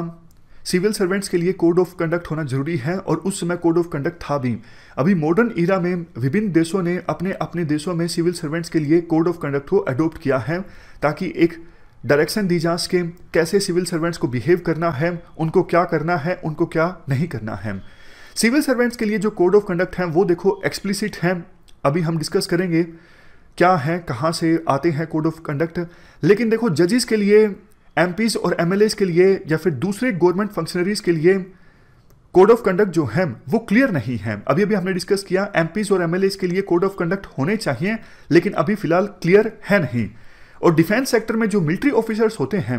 सिविल सर्वेंट्स के लिए कोड ऑफ कंडक्ट होना जरूरी है और उस समय कोड ऑफ कंडक्ट था भी अभी मॉडर्न इरा में विभिन्न देशों ने अपने अपने देशों में सिविल सर्वेंट्स के लिए कोड ऑफ कंडक्ट को अडोप्ट किया है ताकि एक डायरेक्शन दी जा सके कैसे सिविल सर्वेंट्स को बिहेव करना है उनको क्या करना है उनको क्या नहीं करना है सिविल सर्वेंट्स के लिए जो कोड ऑफ कंडक्ट है वो देखो एक्सप्लिसिट है अभी हम डिस्कस करेंगे क्या है कहाँ से आते हैं कोड ऑफ कंडक्ट लेकिन देखो जजेस के लिए एम और एम के लिए या फिर दूसरे गवर्नमेंट फंक्शनरीज के लिए कोड ऑफ कंडक्ट जो है वो क्लियर नहीं है अभी अभी हमने डिस्कस किया एम और एम के लिए कोड ऑफ कंडक्ट होने चाहिए लेकिन अभी फिलहाल क्लियर है नहीं और डिफेंस सेक्टर में जो मिलिट्री ऑफिसर्स होते हैं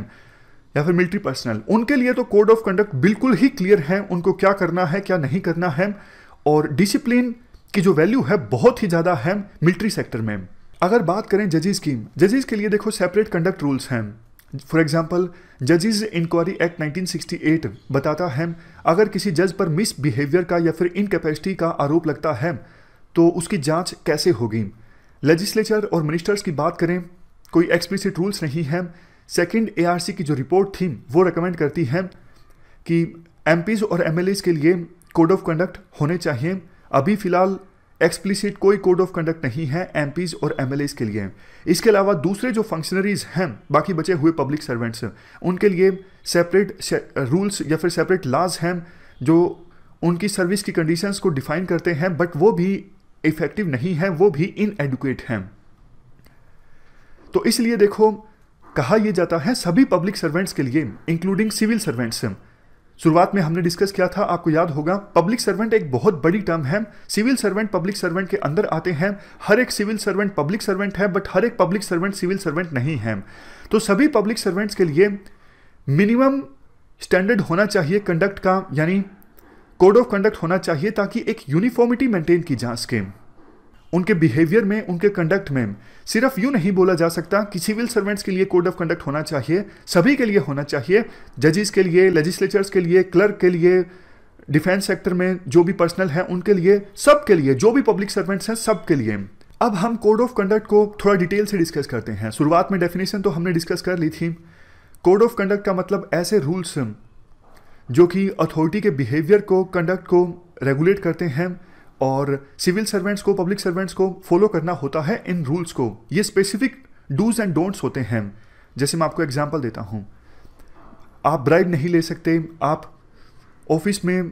या फिर मिलिट्री पर्सनल उनके लिए तो कोड ऑफ कंडक्ट बिल्कुल ही क्लियर है उनको क्या करना है क्या नहीं करना है और डिसिप्लिन की जो वैल्यू है बहुत ही ज़्यादा है मिलिट्री सेक्टर में अगर बात करें जजेस की जजेस के लिए देखो सेपरेट कंडक्ट रूल्स हैं फॉर एग्जाम्पल जजेज इंक्वायरी एक्ट 1968 बताता है अगर किसी जज पर मिसबिहेवियर का या फिर इनकेपेसिटी का आरोप लगता है तो उसकी जांच कैसे होगी लेजिस्लेचर और मिनिस्टर्स की बात करें कोई एक्सप्लिसिट रूल्स नहीं है सेकंड एआरसी की जो रिपोर्ट थी वो रिकमेंड करती है कि एमपीज और एमएलएज के लिए कोड ऑफ कंडक्ट होने चाहिए अभी फिलहाल एक्सप्लिसिट कोई कोड ऑफ कंडक्ट नहीं है एम और एम के लिए इसके अलावा दूसरे जो फंक्शनरीज हैं बाकी बचे हुए पब्लिक सर्वेंट्स उनके लिए सेपरेट रूल्स या फिर सेपरेट लॉज हैं जो उनकी सर्विस की कंडीशंस को डिफाइन करते हैं बट वो भी इफेक्टिव नहीं है वो भी इनएडुकेट हैं तो इसलिए देखो कहा यह जाता है सभी पब्लिक सर्वेंट्स के लिए इंक्लूडिंग सिविल सर्वेंट्स शुरुआत में हमने डिस्कस किया था आपको याद होगा पब्लिक सर्वेंट एक बहुत बड़ी टर्म है सिविल सर्वेंट पब्लिक सर्वेंट के अंदर आते हैं हर एक सिविल सर्वेंट पब्लिक सर्वेंट है बट हर एक पब्लिक सर्वेंट सिविल सर्वेंट नहीं है तो सभी पब्लिक सर्वेंट्स के लिए मिनिमम स्टैंडर्ड होना चाहिए कंडक्ट का यानी कोड ऑफ कंडक्ट होना चाहिए ताकि एक यूनिफॉर्मिटी मेंटेन की जा सके उनके बिहेवियर में उनके कंडक्ट में सिर्फ यूं नहीं बोला जा सकता कि सिविल सर्वेंट्स के लिए कोड ऑफ कंडक्ट होना चाहिए सभी के लिए होना चाहिए जजेस के लिए लेजिस्लेचर्स के लिए क्लर्क के लिए डिफेंस सेक्टर में जो भी पर्सनल है उनके लिए सब के लिए जो भी पब्लिक सर्वेंट्स हैं सब के लिए अब हम कोड ऑफ कंडक्ट को थोड़ा डिटेल से डिस्कस करते हैं शुरुआत में डेफिनेशन तो हमने डिस्कस कर ली थी कोड ऑफ कंडक्ट का मतलब ऐसे रूल्स जो कि अथॉरिटी के बिहेवियर को कंडक्ट को रेगुलेट करते हैं और सिविल सर्वेंट्स को पब्लिक सर्वेंट्स को फॉलो करना होता है इन रूल्स को ये स्पेसिफिक डूज एंड डोंट्स होते हैं जैसे मैं आपको एग्जाम्पल देता हूँ आप ब्राइब नहीं ले सकते आप ऑफिस में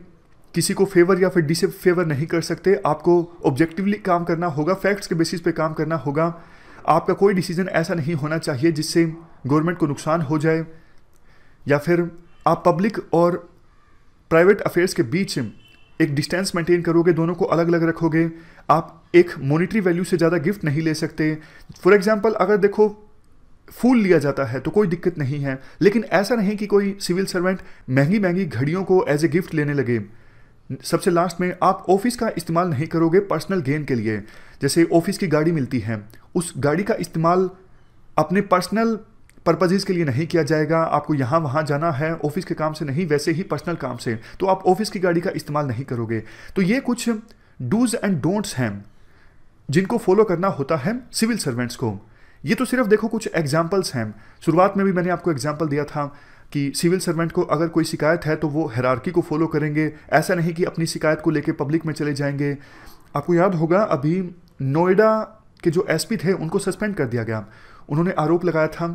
किसी को फेवर या फिर डिसे फेवर नहीं कर सकते आपको ऑब्जेक्टिवली काम करना होगा फैक्ट्स के बेसिस पे काम करना होगा आपका कोई डिसीजन ऐसा नहीं होना चाहिए जिससे गवर्नमेंट को नुकसान हो जाए या फिर आप पब्लिक और प्राइवेट अफेयर्स के बीच एक डिस्टेंस मेंटेन करोगे दोनों को अलग अलग रखोगे आप एक मॉनिटरी वैल्यू से ज़्यादा गिफ्ट नहीं ले सकते फॉर एग्जाम्पल अगर देखो फूल लिया जाता है तो कोई दिक्कत नहीं है लेकिन ऐसा नहीं कि कोई सिविल सर्वेंट महंगी महंगी घड़ियों को एज ए गिफ्ट लेने लगे सबसे लास्ट में आप ऑफिस का इस्तेमाल नहीं करोगे पर्सनल गेन के लिए जैसे ऑफिस की गाड़ी मिलती है उस गाड़ी का इस्तेमाल अपने पर्सनल पर्पजेज के लिए नहीं किया जाएगा आपको यहाँ वहाँ जाना है ऑफिस के काम से नहीं वैसे ही पर्सनल काम से तो आप ऑफिस की गाड़ी का इस्तेमाल नहीं करोगे तो ये कुछ डूज एंड डोंट्स हैं जिनको फॉलो करना होता है सिविल सर्वेंट्स को ये तो सिर्फ देखो कुछ एग्जाम्पल्स हैं शुरुआत में भी मैंने आपको एग्जाम्पल दिया था कि सिविल सर्वेंट को अगर कोई शिकायत है तो वो हैरारकी को फॉलो करेंगे ऐसा नहीं कि अपनी शिकायत को लेकर पब्लिक में चले जाएंगे आपको याद होगा अभी नोएडा के जो एसपी थे उनको सस्पेंड कर दिया गया उन्होंने आरोप लगाया था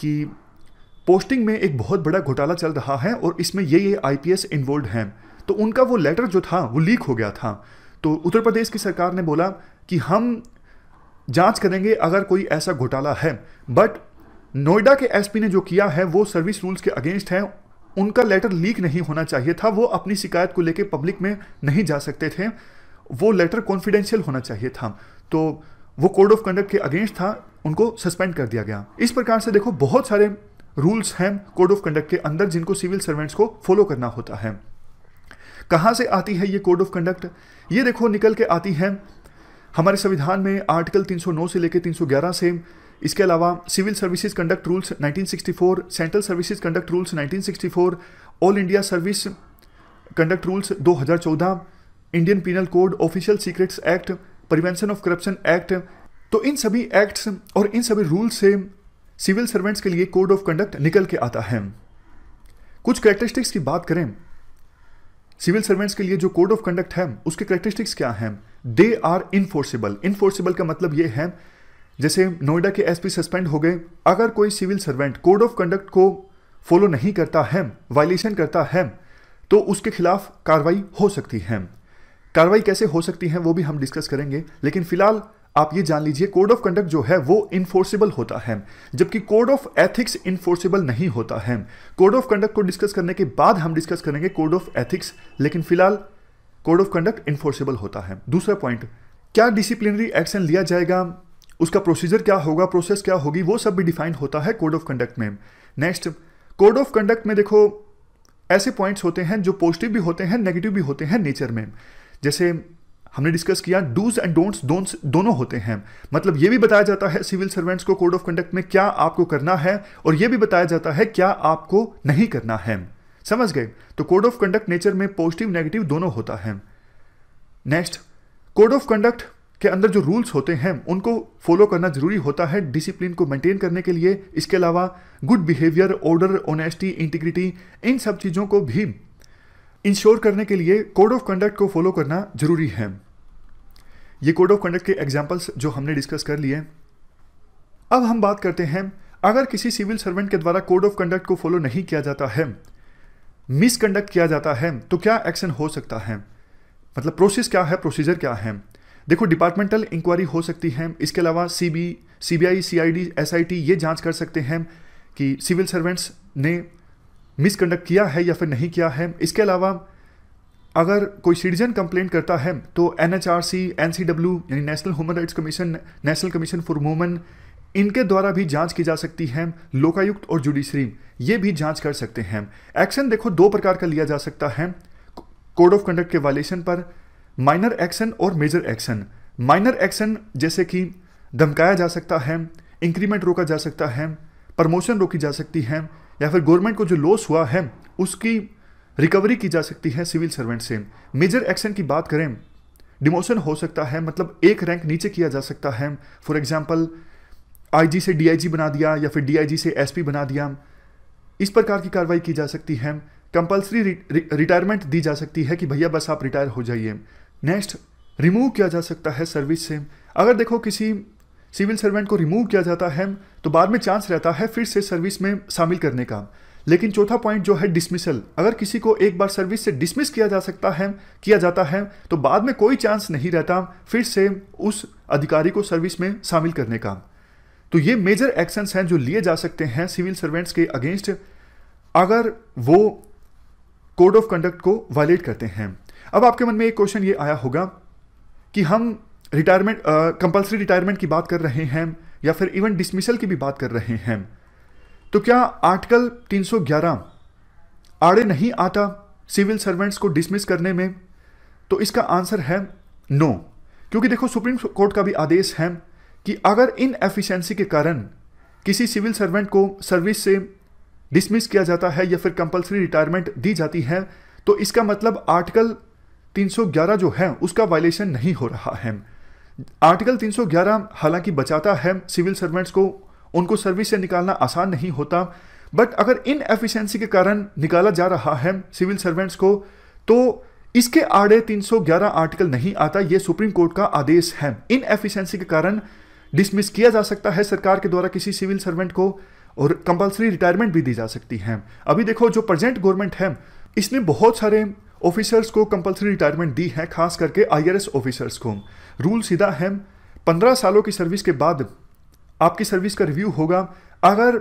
कि पोस्टिंग में एक बहुत बड़ा घोटाला चल रहा है और इसमें ये ये आईपीएस इन्वॉल्व हैं तो उनका वो लेटर जो था वो लीक हो गया था तो उत्तर प्रदेश की सरकार ने बोला कि हम जांच करेंगे अगर कोई ऐसा घोटाला है बट नोएडा के एसपी ने जो किया है वो सर्विस रूल्स के अगेंस्ट हैं उनका लेटर लीक नहीं होना चाहिए था वो अपनी शिकायत को लेकर पब्लिक में नहीं जा सकते थे वो लेटर कॉन्फिडेंशियल होना चाहिए था तो वो कोड ऑफ कंडक्ट के अगेंस्ट था उनको सस्पेंड कर दिया गया इस प्रकार से देखो बहुत सारे रूल्स हैं कोड ऑफ कंडक्ट के अंदर जिनको सिविल सर्वेंट्स को फॉलो करना होता है कहाँ से आती है ये कोड ऑफ कंडक्ट ये देखो निकल के आती है हमारे संविधान में आर्टिकल 309 से लेकर 311 से इसके अलावा civil services conduct rules 1964 central services conduct rules 1964 all India service conduct rules 2014 Indian penal code official secrets act prevention of corruption act तो इन सभी एक्ट्स और इन सभी रूल से सिविल सर्वेंट्स के लिए कोड ऑफ कंडक्ट निकल के आता है कुछ करेक्टरिस्टिक्स की बात करें सिविल सर्वेंट्स के लिए जो कोड ऑफ कंडक्ट है उसके करेक्टरिस्टिक्स क्या हैं दे आर इनफोर्सिबल इनफोर्सिबल का मतलब ये है जैसे नोएडा के एसपी सस्पेंड हो गए अगर कोई civil servant code of conduct को फॉलो नहीं करता है वायलेशन करता है तो उसके खिलाफ कार्रवाई हो सकती है कार्रवाई कैसे हो सकती है वो भी हम डिस्कस करेंगे लेकिन फिलहाल आप ये जान लीजिए कोड ऑफ कंडक्ट जो है वो इन्फोर्सिबल होता है जबकि कोड ऑफ एथिक्स इन्फोर्सिबल नहीं होता है कोड ऑफ कंडक्ट को डिस्कस करने के बाद हम डिस्कस करेंगे कोड ऑफ एथिक्स लेकिन फिलहाल कोड ऑफ कंडक्ट इन्फोर्सिबल होता है दूसरा पॉइंट क्या डिसिप्लिनरी एक्शन लिया जाएगा उसका प्रोसीजर क्या होगा प्रोसेस क्या होगी वो सब भी डिफाइंड होता है कोड ऑफ कंडक्ट में नेक्स्ट कोड ऑफ कंडक्ट में देखो ऐसे पॉइंट्स होते हैं जो पॉजिटिव भी होते हैं नेगेटिव भी होते हैं नेचर में जैसे हमने डिस्कस किया डूज एंड डोंट्स डोंट्स दोनों होते हैं मतलब ये भी बताया जाता है सिविल सर्वेंट्स को कोड ऑफ कंडक्ट में क्या आपको करना है और ये भी बताया जाता है क्या आपको नहीं करना है समझ गए तो कोड ऑफ कंडक्ट नेचर में पॉजिटिव नेगेटिव दोनों होता है नेक्स्ट कोड ऑफ कंडक्ट के अंदर जो रूल्स होते हैं उनको फॉलो करना जरूरी होता है डिसिप्लिन को मेंटेन करने के लिए इसके अलावा good behaviour order honesty integrity इन सब चीज़ों को भी इंश्योर करने के लिए कोड ऑफ कंडक्ट को फॉलो करना जरूरी है ये कोड ऑफ कंडक्ट के एग्जाम्पल्स जो हमने डिस्कस कर लिए अब हम बात करते हैं अगर किसी सिविल सर्वेंट के द्वारा कोड ऑफ कंडक्ट को फॉलो नहीं किया जाता है मिसकंडक्ट किया जाता है तो क्या एक्शन हो सकता है मतलब प्रोसेस क्या है प्रोसीजर क्या है देखो डिपार्टमेंटल इंक्वायरी हो सकती है इसके अलावा CB CBI C SIT I D S I T ये जांच कर सकते हैं कि सिविल सर्वेंट्स ने मिसकंडक्ट किया है या फिर नहीं किया है इसके अलावा अगर कोई सिटीजन कंप्लेंट करता है तो N H R C N C W यानी national human rights commission national commission for women इनके द्वारा भी जांच की जा सकती है लोकायुक्त और जुडिशरी ये भी जांच कर सकते हैं एक्शन देखो दो प्रकार का लिया जा सकता है कोड ऑफ कंडक्ट के वायलेशन पर माइनर एक्शन और मेजर एक्शन माइनर एक्शन जैसे कि धमकाया जा सकता है इंक्रीमेंट रोका जा सकता है प्रमोशन रोकी जा सकती है या फिर गवर्नमेंट को जो लॉस हुआ है उसकी रिकवरी की जा सकती है सिविल सर्वेंट से मेजर एक्शन की बात करें डिमोशन हो सकता है मतलब एक रैंक नीचे किया जा सकता है फॉर एग्जाम्पल आईजी से डीआईजी बना दिया या फिर डीआईजी से एसपी बना दिया इस प्रकार की कार्रवाई की जा सकती है कंपलसरी रिटायरमेंट दी जा सकती है कि भैया बस आप रिटायर हो जाइए नेक्स्ट रिमूव किया जा सकता है सर्विस से अगर देखो किसी सिविल सर्वेंट को रिमूव किया जाता है तो बाद में चांस रहता है फिर से सर्विस में शामिल करने का लेकिन चौथा पॉइंट जो है डिसमिसल अगर किसी को एक बार सर्विस से डिसमिस किया जा सकता है किया जाता है तो बाद में कोई चांस नहीं रहता फिर से उस अधिकारी को सर्विस में शामिल करने का तो ये मेजर एक्शंस हैं जो लिए जा सकते हैं सिविल सर्वेंट्स के अगेंस्ट अगर वो कोड ऑफ कंडक्ट को वायलेट करते हैं अब आपके मन में एक क्वेश्चन ये आया होगा कि हम रिटायरमेंट कंपलसरी रिटायरमेंट की बात कर रहे हैं या फिर इवन डिसमिसल की भी बात कर रहे हैं तो क्या आर्टिकल 311 आड़े नहीं आता सिविल सर्वेंट्स को डिसमिस करने में तो इसका आंसर है नो क्योंकि देखो सुप्रीम कोर्ट का भी आदेश है कि अगर इन एफिशिएंसी के कारण किसी सिविल सर्वेंट को सर्विस से डिसमिस किया जाता है या फिर कंपलसरी रिटायरमेंट दी जाती है तो इसका मतलब आर्टिकल 311 जो है उसका वायलेशन नहीं हो रहा है आर्टिकल 311 हालांकि बचाता है सिविल सर्वेंट्स को उनको सर्विस से निकालना आसान नहीं होता बट अगर इन एफिशिएंसी के कारण निकाला जा रहा है सिविल सर्वेंट्स को तो इसके आड़े 311 आर्टिकल नहीं आता यह सुप्रीम कोर्ट का आदेश है इन एफिशिएंसी के कारण डिसमिस किया जा सकता है सरकार के द्वारा किसी सिविल सर्वेंट को और कंपलसरी रिटायरमेंट भी दी जा सकती है अभी देखो जो प्रेजेंट गवर्नमेंट है इसने बहुत सारे ऑफिसर्स को कंपलसरी रिटायरमेंट दी है खास करके आईआरएस ऑफिसर्स को रूल सीधा है पंद्रह सालों की सर्विस के बाद आपकी सर्विस का रिव्यू होगा अगर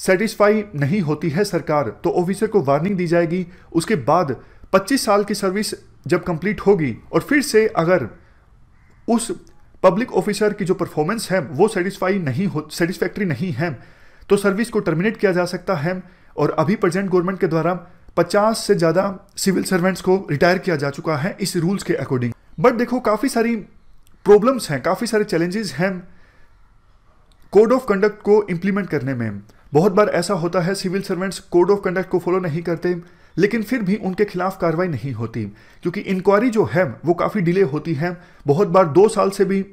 सेटिस्फाई नहीं होती है सरकार तो ऑफिसर को वार्निंग दी जाएगी उसके बाद 25 साल की सर्विस जब कंप्लीट होगी और फिर से अगर उस पब्लिक ऑफिसर की जो परफॉर्मेंस है वो सेटिस्फाई नहीं हो सेटिस्फैक्ट्री नहीं है तो सर्विस को टर्मिनेट किया जा सकता है और अभी प्रेजेंट गवर्नमेंट के द्वारा पचास से ज़्यादा सिविल सर्वेंट्स को रिटायर किया जा चुका है इस रूल्स के अकॉर्डिंग बट देखो काफ़ी सारी प्रॉब्लम्स हैं काफ़ी सारे चैलेंजेस हैं कोड ऑफ कंडक्ट को इम्प्लीमेंट करने में बहुत बार ऐसा होता है civil servants code of conduct को फॉलो नहीं करते लेकिन फिर भी उनके खिलाफ कार्रवाई नहीं होती क्योंकि इंक्वायरी जो है वो काफ़ी डिले होती है बहुत बार दो साल से भी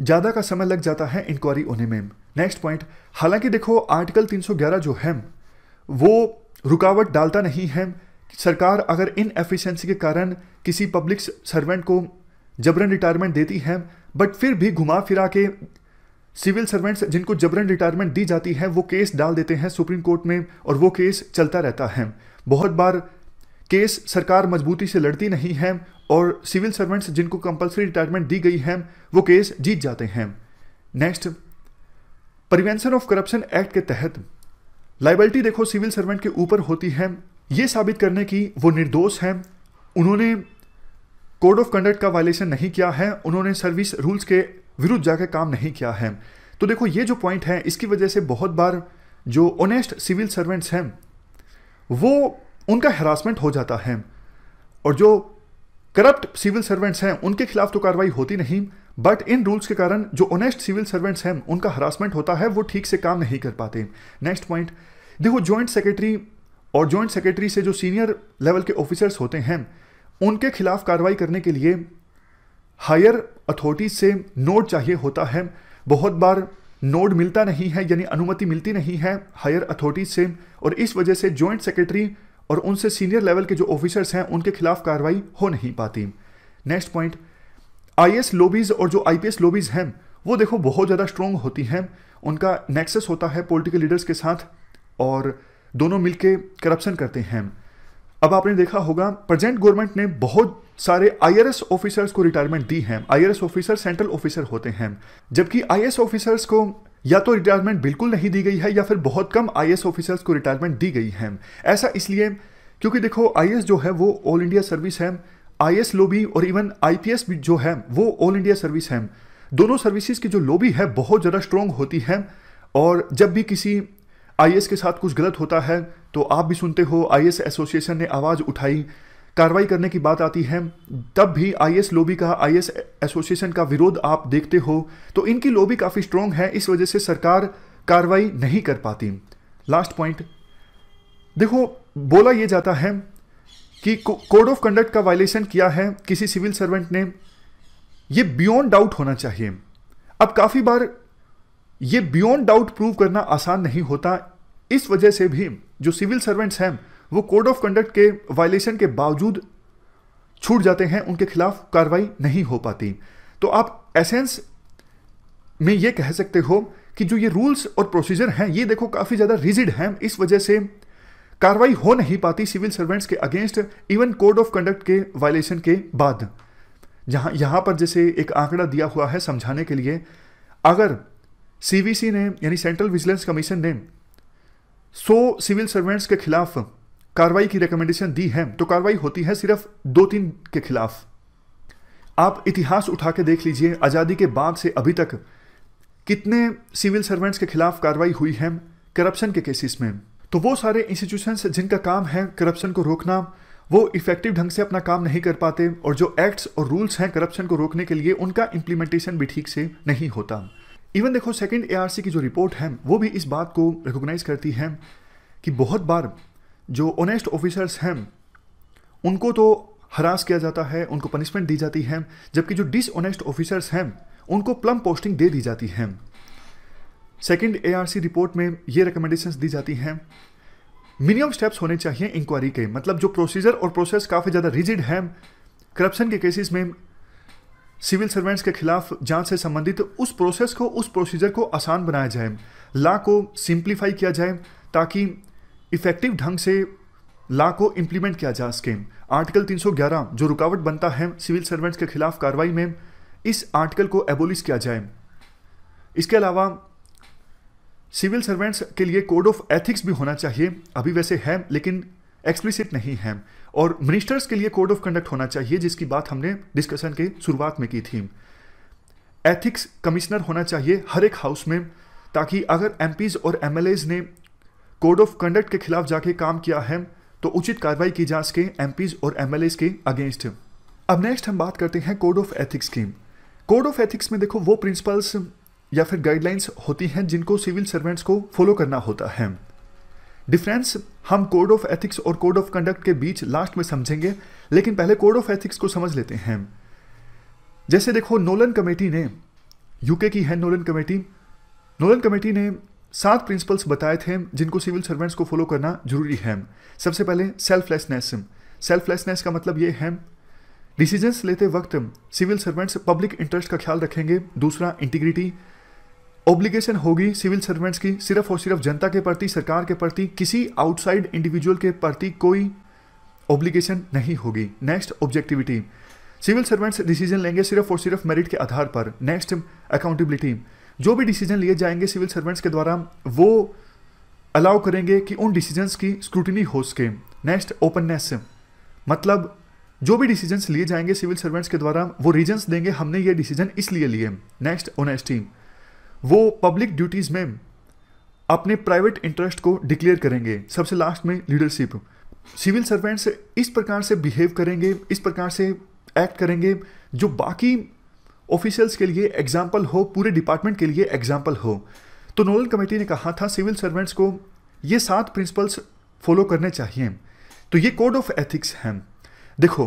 ज़्यादा का समय लग जाता है इंक्वायरी होने में नेक्स्ट पॉइंट हालांकि देखो आर्टिकल 311 जो है वो रुकावट डालता नहीं है सरकार अगर इन एफिशिएंसी के कारण किसी पब्लिक सर्वेंट को जबरन रिटायरमेंट देती है बट फिर भी घुमा फिरा के सिविल सर्वेंट्स जिनको जबरन रिटायरमेंट दी जाती है वो केस डाल देते हैं सुप्रीम कोर्ट में और वो केस चलता रहता है बहुत बार केस सरकार मजबूती से लड़ती नहीं है और सिविल सर्वेंट्स जिनको कंपलसरी रिटायरमेंट दी गई है वो केस जीत जाते हैं next prevention of corruption act के तहत लाइबिलिटी देखो सिविल सर्वेंट के ऊपर होती है ये साबित करने की वो निर्दोष है उन्होंने कोड ऑफ कंडक्ट का वायलेशन नहीं किया है उन्होंने सर्विस रूल्स के विरुद्ध जाकर काम नहीं किया है तो देखो ये जो पॉइंट है इसकी वजह से बहुत बार जो ऑनेस्ट सिविल सर्वेंट्स हैं वो उनका हरासमेंट हो जाता है और जो करप्ट सिविल सर्वेंट्स हैं उनके खिलाफ तो कार्रवाई होती नहीं बट इन रूल्स के कारण जो ऑनेस्ट सिविल सर्वेंट्स हैं उनका हरासमेंट होता है वो ठीक से काम नहीं कर पाते नेक्स्ट पॉइंट देखो जॉइंट सेक्रेटरी और जॉइंट सेक्रेटरी से जो सीनियर लेवल के ऑफिसर्स होते हैं उनके खिलाफ कार्रवाई करने के लिए हायर अथॉरिटीज से नोट चाहिए होता है बहुत बार नोट मिलता नहीं है यानी अनुमति मिलती नहीं है हायर अथॉरिटीज से और इस वजह से जॉइंट सेक्रेटरी और उनसे सीनियर लेवल के जो ऑफिसर्स हैं उनके खिलाफ कार्रवाई हो नहीं पाती नेक्स्ट पॉइंट आई लॉबीज और जो आई लॉबीज हैं वो देखो बहुत ज़्यादा स्ट्रॉन्ग होती हैं उनका नेक्सेस होता है पॉलिटिकल लीडर्स के साथ और दोनों मिलकर करप्शन करते हैं अब आपने देखा होगा प्रेजेंट गवर्नमेंट ने बहुत सारे आईआरएस ऑफिसर्स को रिटायरमेंट दी है आईआरएस ऑफिसर सेंट्रल ऑफिसर होते हैं जबकि आईएएस ऑफिसर्स को या तो रिटायरमेंट बिल्कुल नहीं दी गई है या फिर बहुत कम आईएएस ऑफिसर्स को रिटायरमेंट दी गई है ऐसा इसलिए क्योंकि देखो आई जो है वो ऑल इंडिया सर्विस है आई लोबी और इवन आई भी जो है वो ऑल इंडिया सर्विस है दोनों सर्विसेज की जो लोबी है बहुत ज़्यादा स्ट्रॉन्ग होती है और जब भी किसी आई के साथ कुछ गलत होता है तो आप भी सुनते हो आई एसोसिएशन ने आवाज़ उठाई कार्रवाई करने की बात आती है तब भी आई लोबी का आई एसोसिएशन का विरोध आप देखते हो तो इनकी लोबी काफ़ी स्ट्रॉन्ग है इस वजह से सरकार कार्रवाई नहीं कर पाती लास्ट पॉइंट देखो बोला यह जाता है कि कोड ऑफ कंडक्ट का वायलेशन किया है किसी सिविल सर्वेंट ने ये बियॉन्ड डाउट होना चाहिए अब काफ़ी बार ये बियॉन्ड डाउट प्रूव करना आसान नहीं होता इस वजह से भी जो सिविल सर्वेंट्स हैं वो कोड ऑफ कंडक्ट के वायलेशन के बावजूद छूट जाते हैं उनके खिलाफ कार्रवाई नहीं हो पाती तो आप एसेंस में ये कह सकते हो कि जो ये रूल्स और प्रोसीजर हैं ये देखो काफ़ी ज़्यादा रिजिड हैं इस वजह से कार्रवाई हो नहीं पाती सिविल सर्वेंट्स के against even code of conduct के वायलेशन के बाद जहां यहां पर जैसे एक आंकड़ा दिया हुआ है समझाने के लिए अगर सीवीसी ने यानी सेंट्रल विजिलेंस कमीशन ने 100 सिविल सर्वेंट्स के खिलाफ कार्रवाई की रिकमेंडेशन दी है तो कार्रवाई होती है सिर्फ दो तीन के खिलाफ आप इतिहास उठा के देख लीजिए आज़ादी के बाद से अभी तक कितने सिविल सर्वेंट्स के खिलाफ कार्रवाई हुई है करप्शन के केसेस में तो वो सारे इंस्टीट्यूशंस जिनका काम है करप्शन को रोकना वो इफेक्टिव ढंग से अपना काम नहीं कर पाते और जो एक्ट्स और रूल्स हैं करप्शन को रोकने के लिए उनका इम्प्लीमेंटेशन भी ठीक से नहीं होता इवन देखो सेकेंड एआरसी की जो रिपोर्ट है वो भी इस बात को रिकोगनाइज करती है कि बहुत बार जो ऑनेस्ट ऑफिसर्स हैं उनको तो हरास किया जाता है उनको पनिशमेंट दी जाती है जबकि जो डिसऑनेस्ट ऑफिसर्स हैं उनको प्लम पोस्टिंग दे दी जाती है सेकेंड एआरसी रिपोर्ट में ये रिकमेंडेशन दी जाती हैं मिनिमम स्टेप्स होने चाहिए इंक्वायरी के मतलब जो प्रोसीजर और प्रोसेस काफ़ी ज़्यादा रिजिड है करप्शन के केसेस में सिविल सर्वेंट्स के खिलाफ जांच से संबंधित उस प्रोसेस को उस प्रोसीजर को आसान बनाया जाए लॉ को सिंप्लीफाई किया जाए ताकि इफेक्टिव ढंग से लॉ को इम्प्लीमेंट किया जा सके आर्टिकल 311 जो रुकावट बनता है सिविल सर्वेंट्स के खिलाफ कार्रवाई में इस आर्टिकल को एबोलिश किया जाए इसके अलावा सिविल सर्वेंट्स के लिए कोड ऑफ एथिक्स भी होना चाहिए अभी वैसे है लेकिन एक्सप्लिसिट नहीं है और मिनिस्टर्स के लिए कोड ऑफ कंडक्ट होना चाहिए जिसकी बात हमने डिस्कशन के शुरुआत में की थी एथिक्स कमिश्नर होना चाहिए हर एक हाउस में ताकि अगर एम और एम ने कोड ऑफ कंडक्ट के खिलाफ जाके काम किया है तो उचित कार्रवाई की जा सके एम और एम के अगेंस्ट अब नेक्स्ट हम बात करते हैं कोड ऑफ एथिक्स की कोड ऑफ एथिक्स में देखो वो प्रिंसिपल्स या फिर गाइडलाइंस होती हैं जिनको सिविल सर्वेंट्स को फॉलो करना होता है डिफरेंस हम कोड ऑफ एथिक्स और कोड ऑफ कंडक्ट के बीच लास्ट में समझेंगे लेकिन पहले कोड ऑफ एथिक्स को समझ लेते हैं जैसे देखो नोलन कमेटी ने यूके की है नोलन कमेटी नोलन कमेटी ने सात प्रिंसिपल्स बताए थे जिनको सिविल सर्वेंट्स को फॉलो करना जरूरी है सबसे पहले सेल्फलेसनेस सेल्फलेसनेस का मतलब ये है डिसीजंस लेते वक्त सिविल सर्वेंट्स पब्लिक इंटरेस्ट का ख्याल रखेंगे दूसरा इंटीग्रिटी ऑब्लिगेशन होगी सिविल सर्वेंट्स की सिर्फ और सिर्फ जनता के प्रति सरकार के प्रति किसी आउटसाइड इंडिविजुअल के प्रति कोई ऑब्लिगेशन नहीं होगी next objectivity civil servants decision लेंगे सिर्फ और सिर्फ मेरिट के आधार पर नेक्स्ट अकाउंटेबिलिटी जो भी डिसीजन लिए जाएंगे सिविल सर्वेंट्स के द्वारा वो अलाउ करेंगे कि उन डिसीजंस की स्क्रूटनी हो सके नेक्स्ट ओपननेस मतलब जो भी डिसीजंस लिए जाएंगे सिविल सर्वेंट्स के द्वारा वो रीजंस देंगे हमने ये डिसीजन इसलिए लिए नेक्स्ट ओनेस्टी वो पब्लिक ड्यूटीज़ में अपने प्राइवेट इंटरेस्ट को डिक्लेयर करेंगे सबसे लास्ट में लीडरशिप सिविल सर्वेंट्स इस प्रकार से बिहेव करेंगे इस प्रकार से एक्ट करेंगे जो बाकी ऑफिशियल्स के लिए एग्जाम्पल हो पूरे डिपार्टमेंट के लिए एग्जाम्पल हो तो नोडल कमेटी ने कहा था सिविल सर्वेंट्स को ये सात प्रिंसिपल्स फॉलो करने चाहिए तो ये कोड ऑफ एथिक्स हैं देखो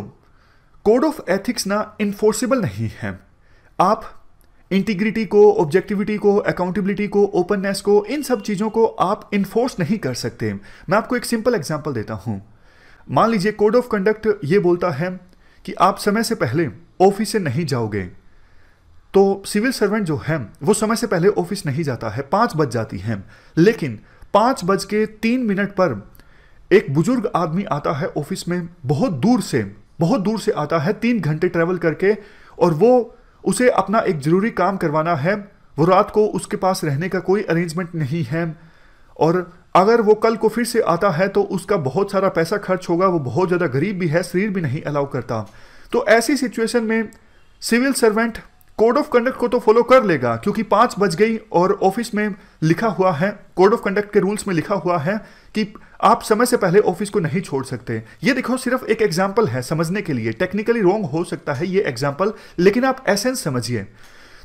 कोड ऑफ एथिक्स ना इन्फोर्सिबल नहीं है आप इंटीग्रिटी को ऑब्जेक्टिविटी को अकाउंटेबिलिटी को ओपननेस को इन सब चीज़ों को आप इन्फोर्स नहीं कर सकते मैं आपको एक सिंपल एग्जाम्पल देता हूं मान लीजिए कोड ऑफ कंडक्ट ये बोलता है कि आप समय से पहले ऑफिस से नहीं जाओगे तो सिविल सर्वेंट जो है वो समय से पहले ऑफिस नहीं जाता है पांच बज जाती है लेकिन पांच बज के तीन मिनट पर एक बुजुर्ग आदमी आता है ऑफिस में बहुत दूर से बहुत दूर से आता है तीन घंटे ट्रेवल करके और वो उसे अपना एक ज़रूरी काम करवाना है वो रात को उसके पास रहने का कोई अरेंजमेंट नहीं है और अगर वो कल को फिर से आता है तो उसका बहुत सारा पैसा खर्च होगा वो बहुत ज़्यादा गरीब भी है शरीर भी नहीं अलाउ करता तो ऐसी सिचुएशन में civil servant code of conduct को तो फॉलो कर लेगा क्योंकि पाँच बज गई और ऑफिस में लिखा हुआ है कोड ऑफ कंडक्ट के रूल्स में लिखा हुआ है कि आप समय से पहले ऑफिस को नहीं छोड़ सकते ये देखो सिर्फ एक एग्जाम्पल है समझने के लिए टेक्निकली रॉन्ग हो सकता है ये एग्जाम्पल लेकिन आप एसेंस समझिए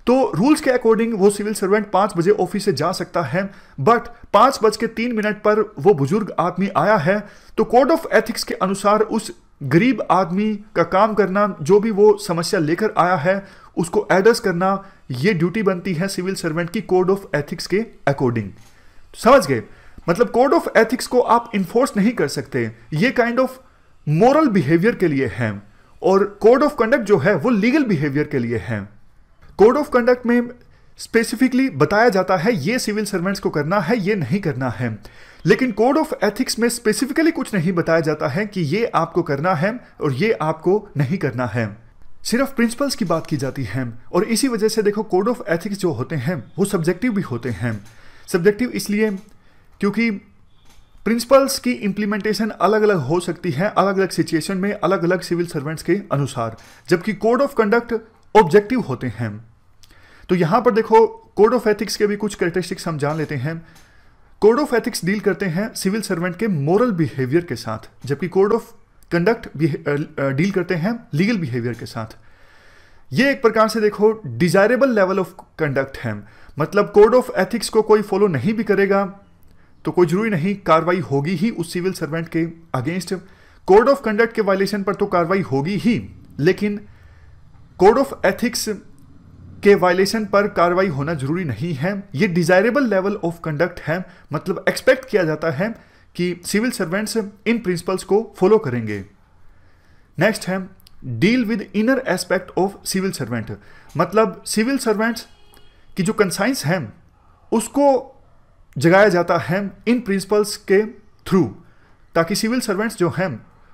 तो रूल्स के अकॉर्डिंग वो सिविल सर्वेंट पांच बजे ऑफिस से जा सकता है बट पांच बज के तीन मिनट पर वो बुजुर्ग आदमी आया है तो कोड ऑफ एथिक्स के अनुसार उस गरीब आदमी का काम करना जो भी वो समस्या लेकर आया है उसको एड्रेस करना ये ड्यूटी बनती है सिविल सर्वेंट की कोड ऑफ एथिक्स के अकॉर्डिंग समझ गए मतलब कोड ऑफ एथिक्स को आप इन्फोर्स नहीं कर सकते ये काइंड ऑफ मॉरल बिहेवियर के लिए है और कोड ऑफ कंडक्ट जो है वो लीगल बिहेवियर के लिए है कोड ऑफ कंडक्ट में स्पेसिफिकली बताया जाता है ये सिविल सर्वेंट्स को करना है ये नहीं करना है लेकिन कोड ऑफ एथिक्स में स्पेसिफिकली कुछ नहीं बताया जाता है कि ये आपको करना है और ये आपको नहीं करना है सिर्फ प्रिंसिपल्स की बात की जाती है और इसी वजह से देखो कोड ऑफ एथिक्स जो होते हैं वो सब्जेक्टिव भी होते हैं सब्जेक्टिव इसलिए क्योंकि प्रिंसिपल्स की इम्प्लीमेंटेशन अलग अलग हो सकती है अलग अलग सिचुएशन में अलग अलग सिविल सर्वेंट्स के अनुसार जबकि कोड ऑफ कंडक्ट ऑब्जेक्टिव होते हैं तो यहां पर देखो कोड ऑफ एथिक्स के भी कुछ करेक्टरिस्टिक्स हम जान लेते हैं कोड ऑफ एथिक्स डील करते हैं सिविल सर्वेंट के मॉरल बिहेवियर के साथ जबकि कोड ऑफ कंडक्ट डील करते हैं लीगल बिहेवियर के साथ ये एक प्रकार से देखो डिजायरेबल लेवल ऑफ कंडक्ट है मतलब कोड ऑफ एथिक्स को कोई फॉलो नहीं भी करेगा तो कोई जरूरी नहीं कार्रवाई होगी ही उस सिविल सर्वेंट के अगेंस्ट कोड ऑफ कंडक्ट के वायलेशन पर तो कार्रवाई होगी ही लेकिन कोड ऑफ एथिक्स के वायलेशन पर कार्रवाई होना जरूरी नहीं है ये डिजायरेबल लेवल ऑफ कंडक्ट है मतलब एक्सपेक्ट किया जाता है कि सिविल सर्वेंट्स इन प्रिंसिपल्स को फॉलो करेंगे नेक्स्ट है deal with inner aspect of civil servant मतलब सिविल सर्वेंट्स की जो कंसाइंस है उसको जगाया जाता है इन प्रिंसिपल्स के थ्रू ताकि सिविल सर्वेंट्स जो हैं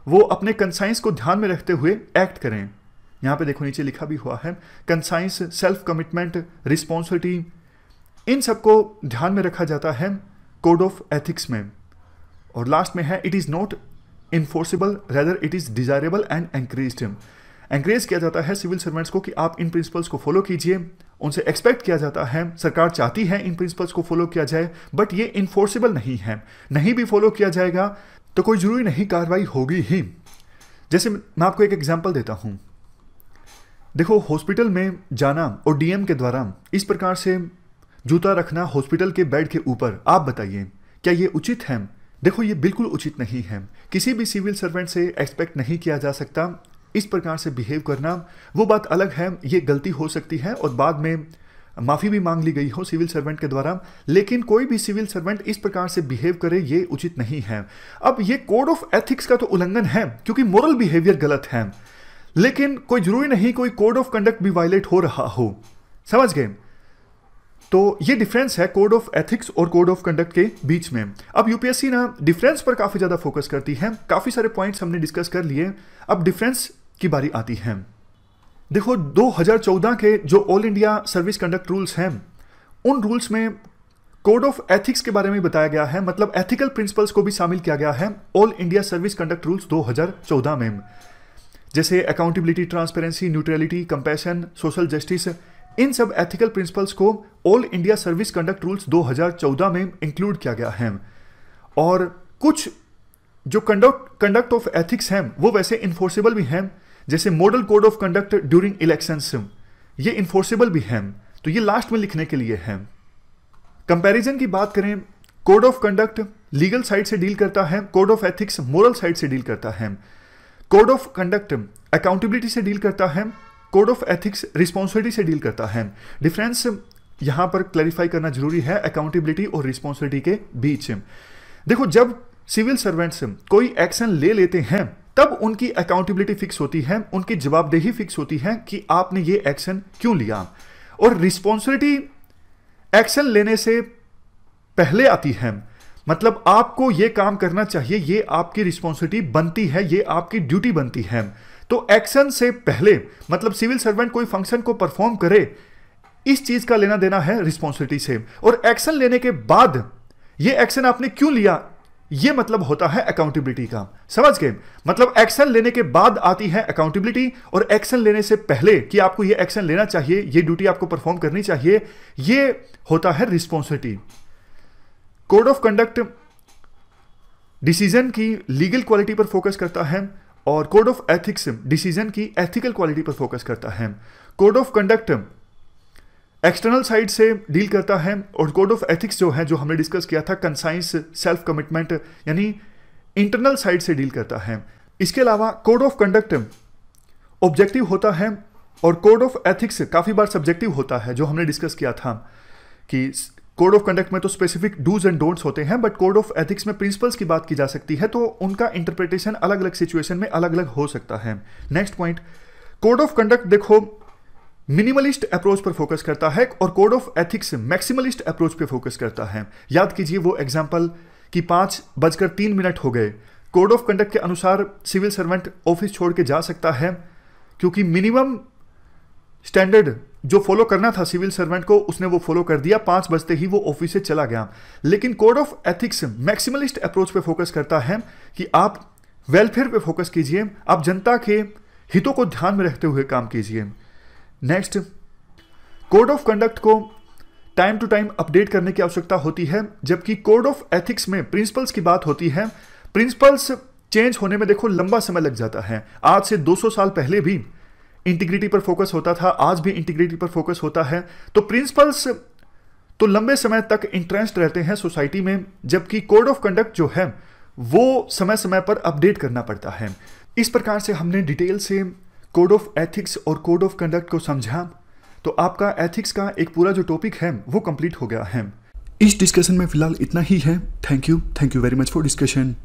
वो अपने कंसाइंस को ध्यान में रखते हुए एक्ट करें यहाँ पे देखो नीचे लिखा भी हुआ है कंसाइंस सेल्फ कमिटमेंट रिस्पॉन्सिबिलिटी इन सबको ध्यान में रखा जाता है कोड ऑफ एथिक्स में और लास्ट में है it is not enforceable rather it is desirable and encourage encourage किया जाता है सिविल सर्वेंट्स को कि आप इन प्रिंसिपल्स को फॉलो कीजिए उनसे एक्सपेक्ट किया जाता है सरकार चाहती है इन प्रिंसिपल्स को फॉलो किया जाए बट ये इन्फोर्सेबल नहीं है नहीं भी फॉलो किया जाएगा तो कोई जरूरी नहीं कार्रवाई होगी ही जैसे मैं आपको एक एग्जाम्पल देता हूँ देखो हॉस्पिटल में जाना और डीएम के द्वारा इस प्रकार से जूता रखना हॉस्पिटल के बेड के ऊपर आप बताइए क्या ये उचित है देखो ये बिल्कुल उचित नहीं है किसी भी सिविल सर्वेंट से एक्सपेक्ट नहीं किया जा सकता इस प्रकार से बिहेव करना वो बात अलग है ये गलती हो सकती है और बाद में माफ़ी भी मांग ली गई हो सिविल सर्वेंट के द्वारा लेकिन कोई भी सिविल सर्वेंट इस प्रकार से बिहेव करे ये उचित नहीं है अब ये कोड ऑफ एथिक्स का तो उल्लंघन है क्योंकि मॉरल बिहेवियर गलत है लेकिन कोई जरूरी नहीं कोई कोड ऑफ कंडक्ट भी वायलेट हो रहा हो समझ गए तो ये डिफरेंस है कोड ऑफ एथिक्स और कोड ऑफ कंडक्ट के बीच में अब यूपीएससी ना डिफरेंस पर काफ़ी ज़्यादा फोकस करती है काफ़ी सारे पॉइंट्स हमने डिस्कस कर लिए अब डिफरेंस की बारी आती है देखो 2014 के जो all India service conduct rules हैं उन रूल्स में कोड ऑफ एथिक्स के बारे में बताया गया है मतलब एथिकल प्रिंसिपल्स को भी शामिल किया गया है all India service conduct rules 2014 में जैसे accountability transparency neutrality compassion social justice इन सब एथिकल प्रिंसिपल्स को all India service conduct rules 2014 में इंक्लूड किया गया है और कुछ जो कंडक्ट कंडक्ट ऑफ एथिक्स हैं वो वैसे इन्फोर्सेबल भी हैं जैसे model code of conduct during election ये इन्फोर्सेबल भी है तो ये लास्ट में लिखने के लिए है कंपैरिजन की बात करें code of conduct legal side से डील करता है code of ethics moral side से डील करता है कोड ऑफ कंडक्ट अकाउंटेबिलिटी से डील करता है कोड ऑफ एथिक्स रिस्पॉन्सिबिलिटी से डील करता है डिफरेंस यहां पर क्लैरिफाई करना जरूरी है अकाउंटेबिलिटी और रिस्पॉन्सिबिलिटी के बीच देखो जब सिविल सर्वेंट्स कोई एक्शन ले लेते हैं तब उनकी अकाउंटेबिलिटी फिक्स होती है उनकी जवाबदेही फिक्स होती है कि आपने ये एक्शन क्यों लिया और रिस्पॉन्सिबिलिटी एक्शन लेने से पहले आती है मतलब आपको ये काम करना चाहिए ये आपकी रिस्पॉन्सिबिलिटी बनती है ये आपकी ड्यूटी बनती है तो एक्शन से पहले मतलब सिविल सर्वेंट कोई फंक्शन को परफॉर्म करे इस चीज का लेना देना है रिस्पॉन्सिबिलिटी से और एक्शन लेने के बाद ये एक्शन आपने क्यों लिया ये मतलब होता है अकाउंटेबिलिटी का समझ गए मतलब एक्शन लेने के बाद आती है अकाउंटेबिलिटी और एक्शन लेने से पहले कि आपको ये एक्शन लेना चाहिए ये ड्यूटी आपको परफॉर्म करनी चाहिए ये होता है responsibility code of conduct decision की लीगल क्वालिटी पर फोकस करता है और कोड ऑफ एथिक्स डिसीजन की एथिकल क्वालिटी पर फोकस करता है code of conduct external side से डील करता है और कोड ऑफ एथिक्स जो है जो हमने डिस्कस किया था कंसाइंस सेल्फ कमिटमेंट यानी इंटरनल साइड से डील करता है इसके अलावा कोड ऑफ कंडक्ट ऑब्जेक्टिव होता है और कोड ऑफ एथिक्स काफ़ी बार सब्जेक्टिव होता है जो हमने डिस्कस किया था कि कोड ऑफ कंडक्ट में तो स्पेसिफिक डूज एंड डोंट्स होते हैं बट कोड ऑफ एथिक्स में प्रिंसिपल्स की बात की जा सकती है तो उनका इंटरप्रिटेशन अलग अलग सिचुएशन में अलग अलग हो सकता है next point code of conduct देखो मिनिमलिस्ट अप्रोच पर फोकस करता है और code of ethics maximalist approach पर फोकस करता है याद कीजिए वो एग्जाम्पल कि पांच बजकर तीन मिनट हो गए कोड ऑफ कंडक्ट के अनुसार सिविल सर्वेंट ऑफिस छोड़ के जा सकता है क्योंकि मिनिमम स्टैंडर्ड जो फॉलो करना था सिविल सर्वेंट को उसने वो फॉलो कर दिया पांच बजते ही वो ऑफिस से चला गया लेकिन code of ethics maximalist approach पे फोकस करता है कि आप वेलफेयर पे फोकस कीजिए आप जनता के हितों को ध्यान में रखते हुए काम कीजिए नेक्स्ट कोड ऑफ कंडक्ट को टाइम टू टाइम अपडेट करने की आवश्यकता होती है जबकि कोड ऑफ एथिक्स में प्रिंसिपल्स की बात होती है प्रिंसिपल्स चेंज होने में देखो लंबा समय लग जाता है आज से 200 साल पहले भी इंटीग्रिटी पर फोकस होता था आज भी इंटीग्रिटी पर फोकस होता है तो प्रिंसिपल्स तो लंबे समय तक इंटरेस्ट रहते हैं सोसाइटी में जबकि कोड ऑफ कंडक्ट जो है वो समय समय पर अपडेट करना पड़ता है इस प्रकार से हमने डिटेल से कोड ऑफ एथिक्स और कोड ऑफ कंडक्ट को समझा तो आपका एथिक्स का एक पूरा जो टॉपिक है वो कंप्लीट हो गया है इस डिस्कशन में फिलहाल इतना ही है thank you thank you very much for discussion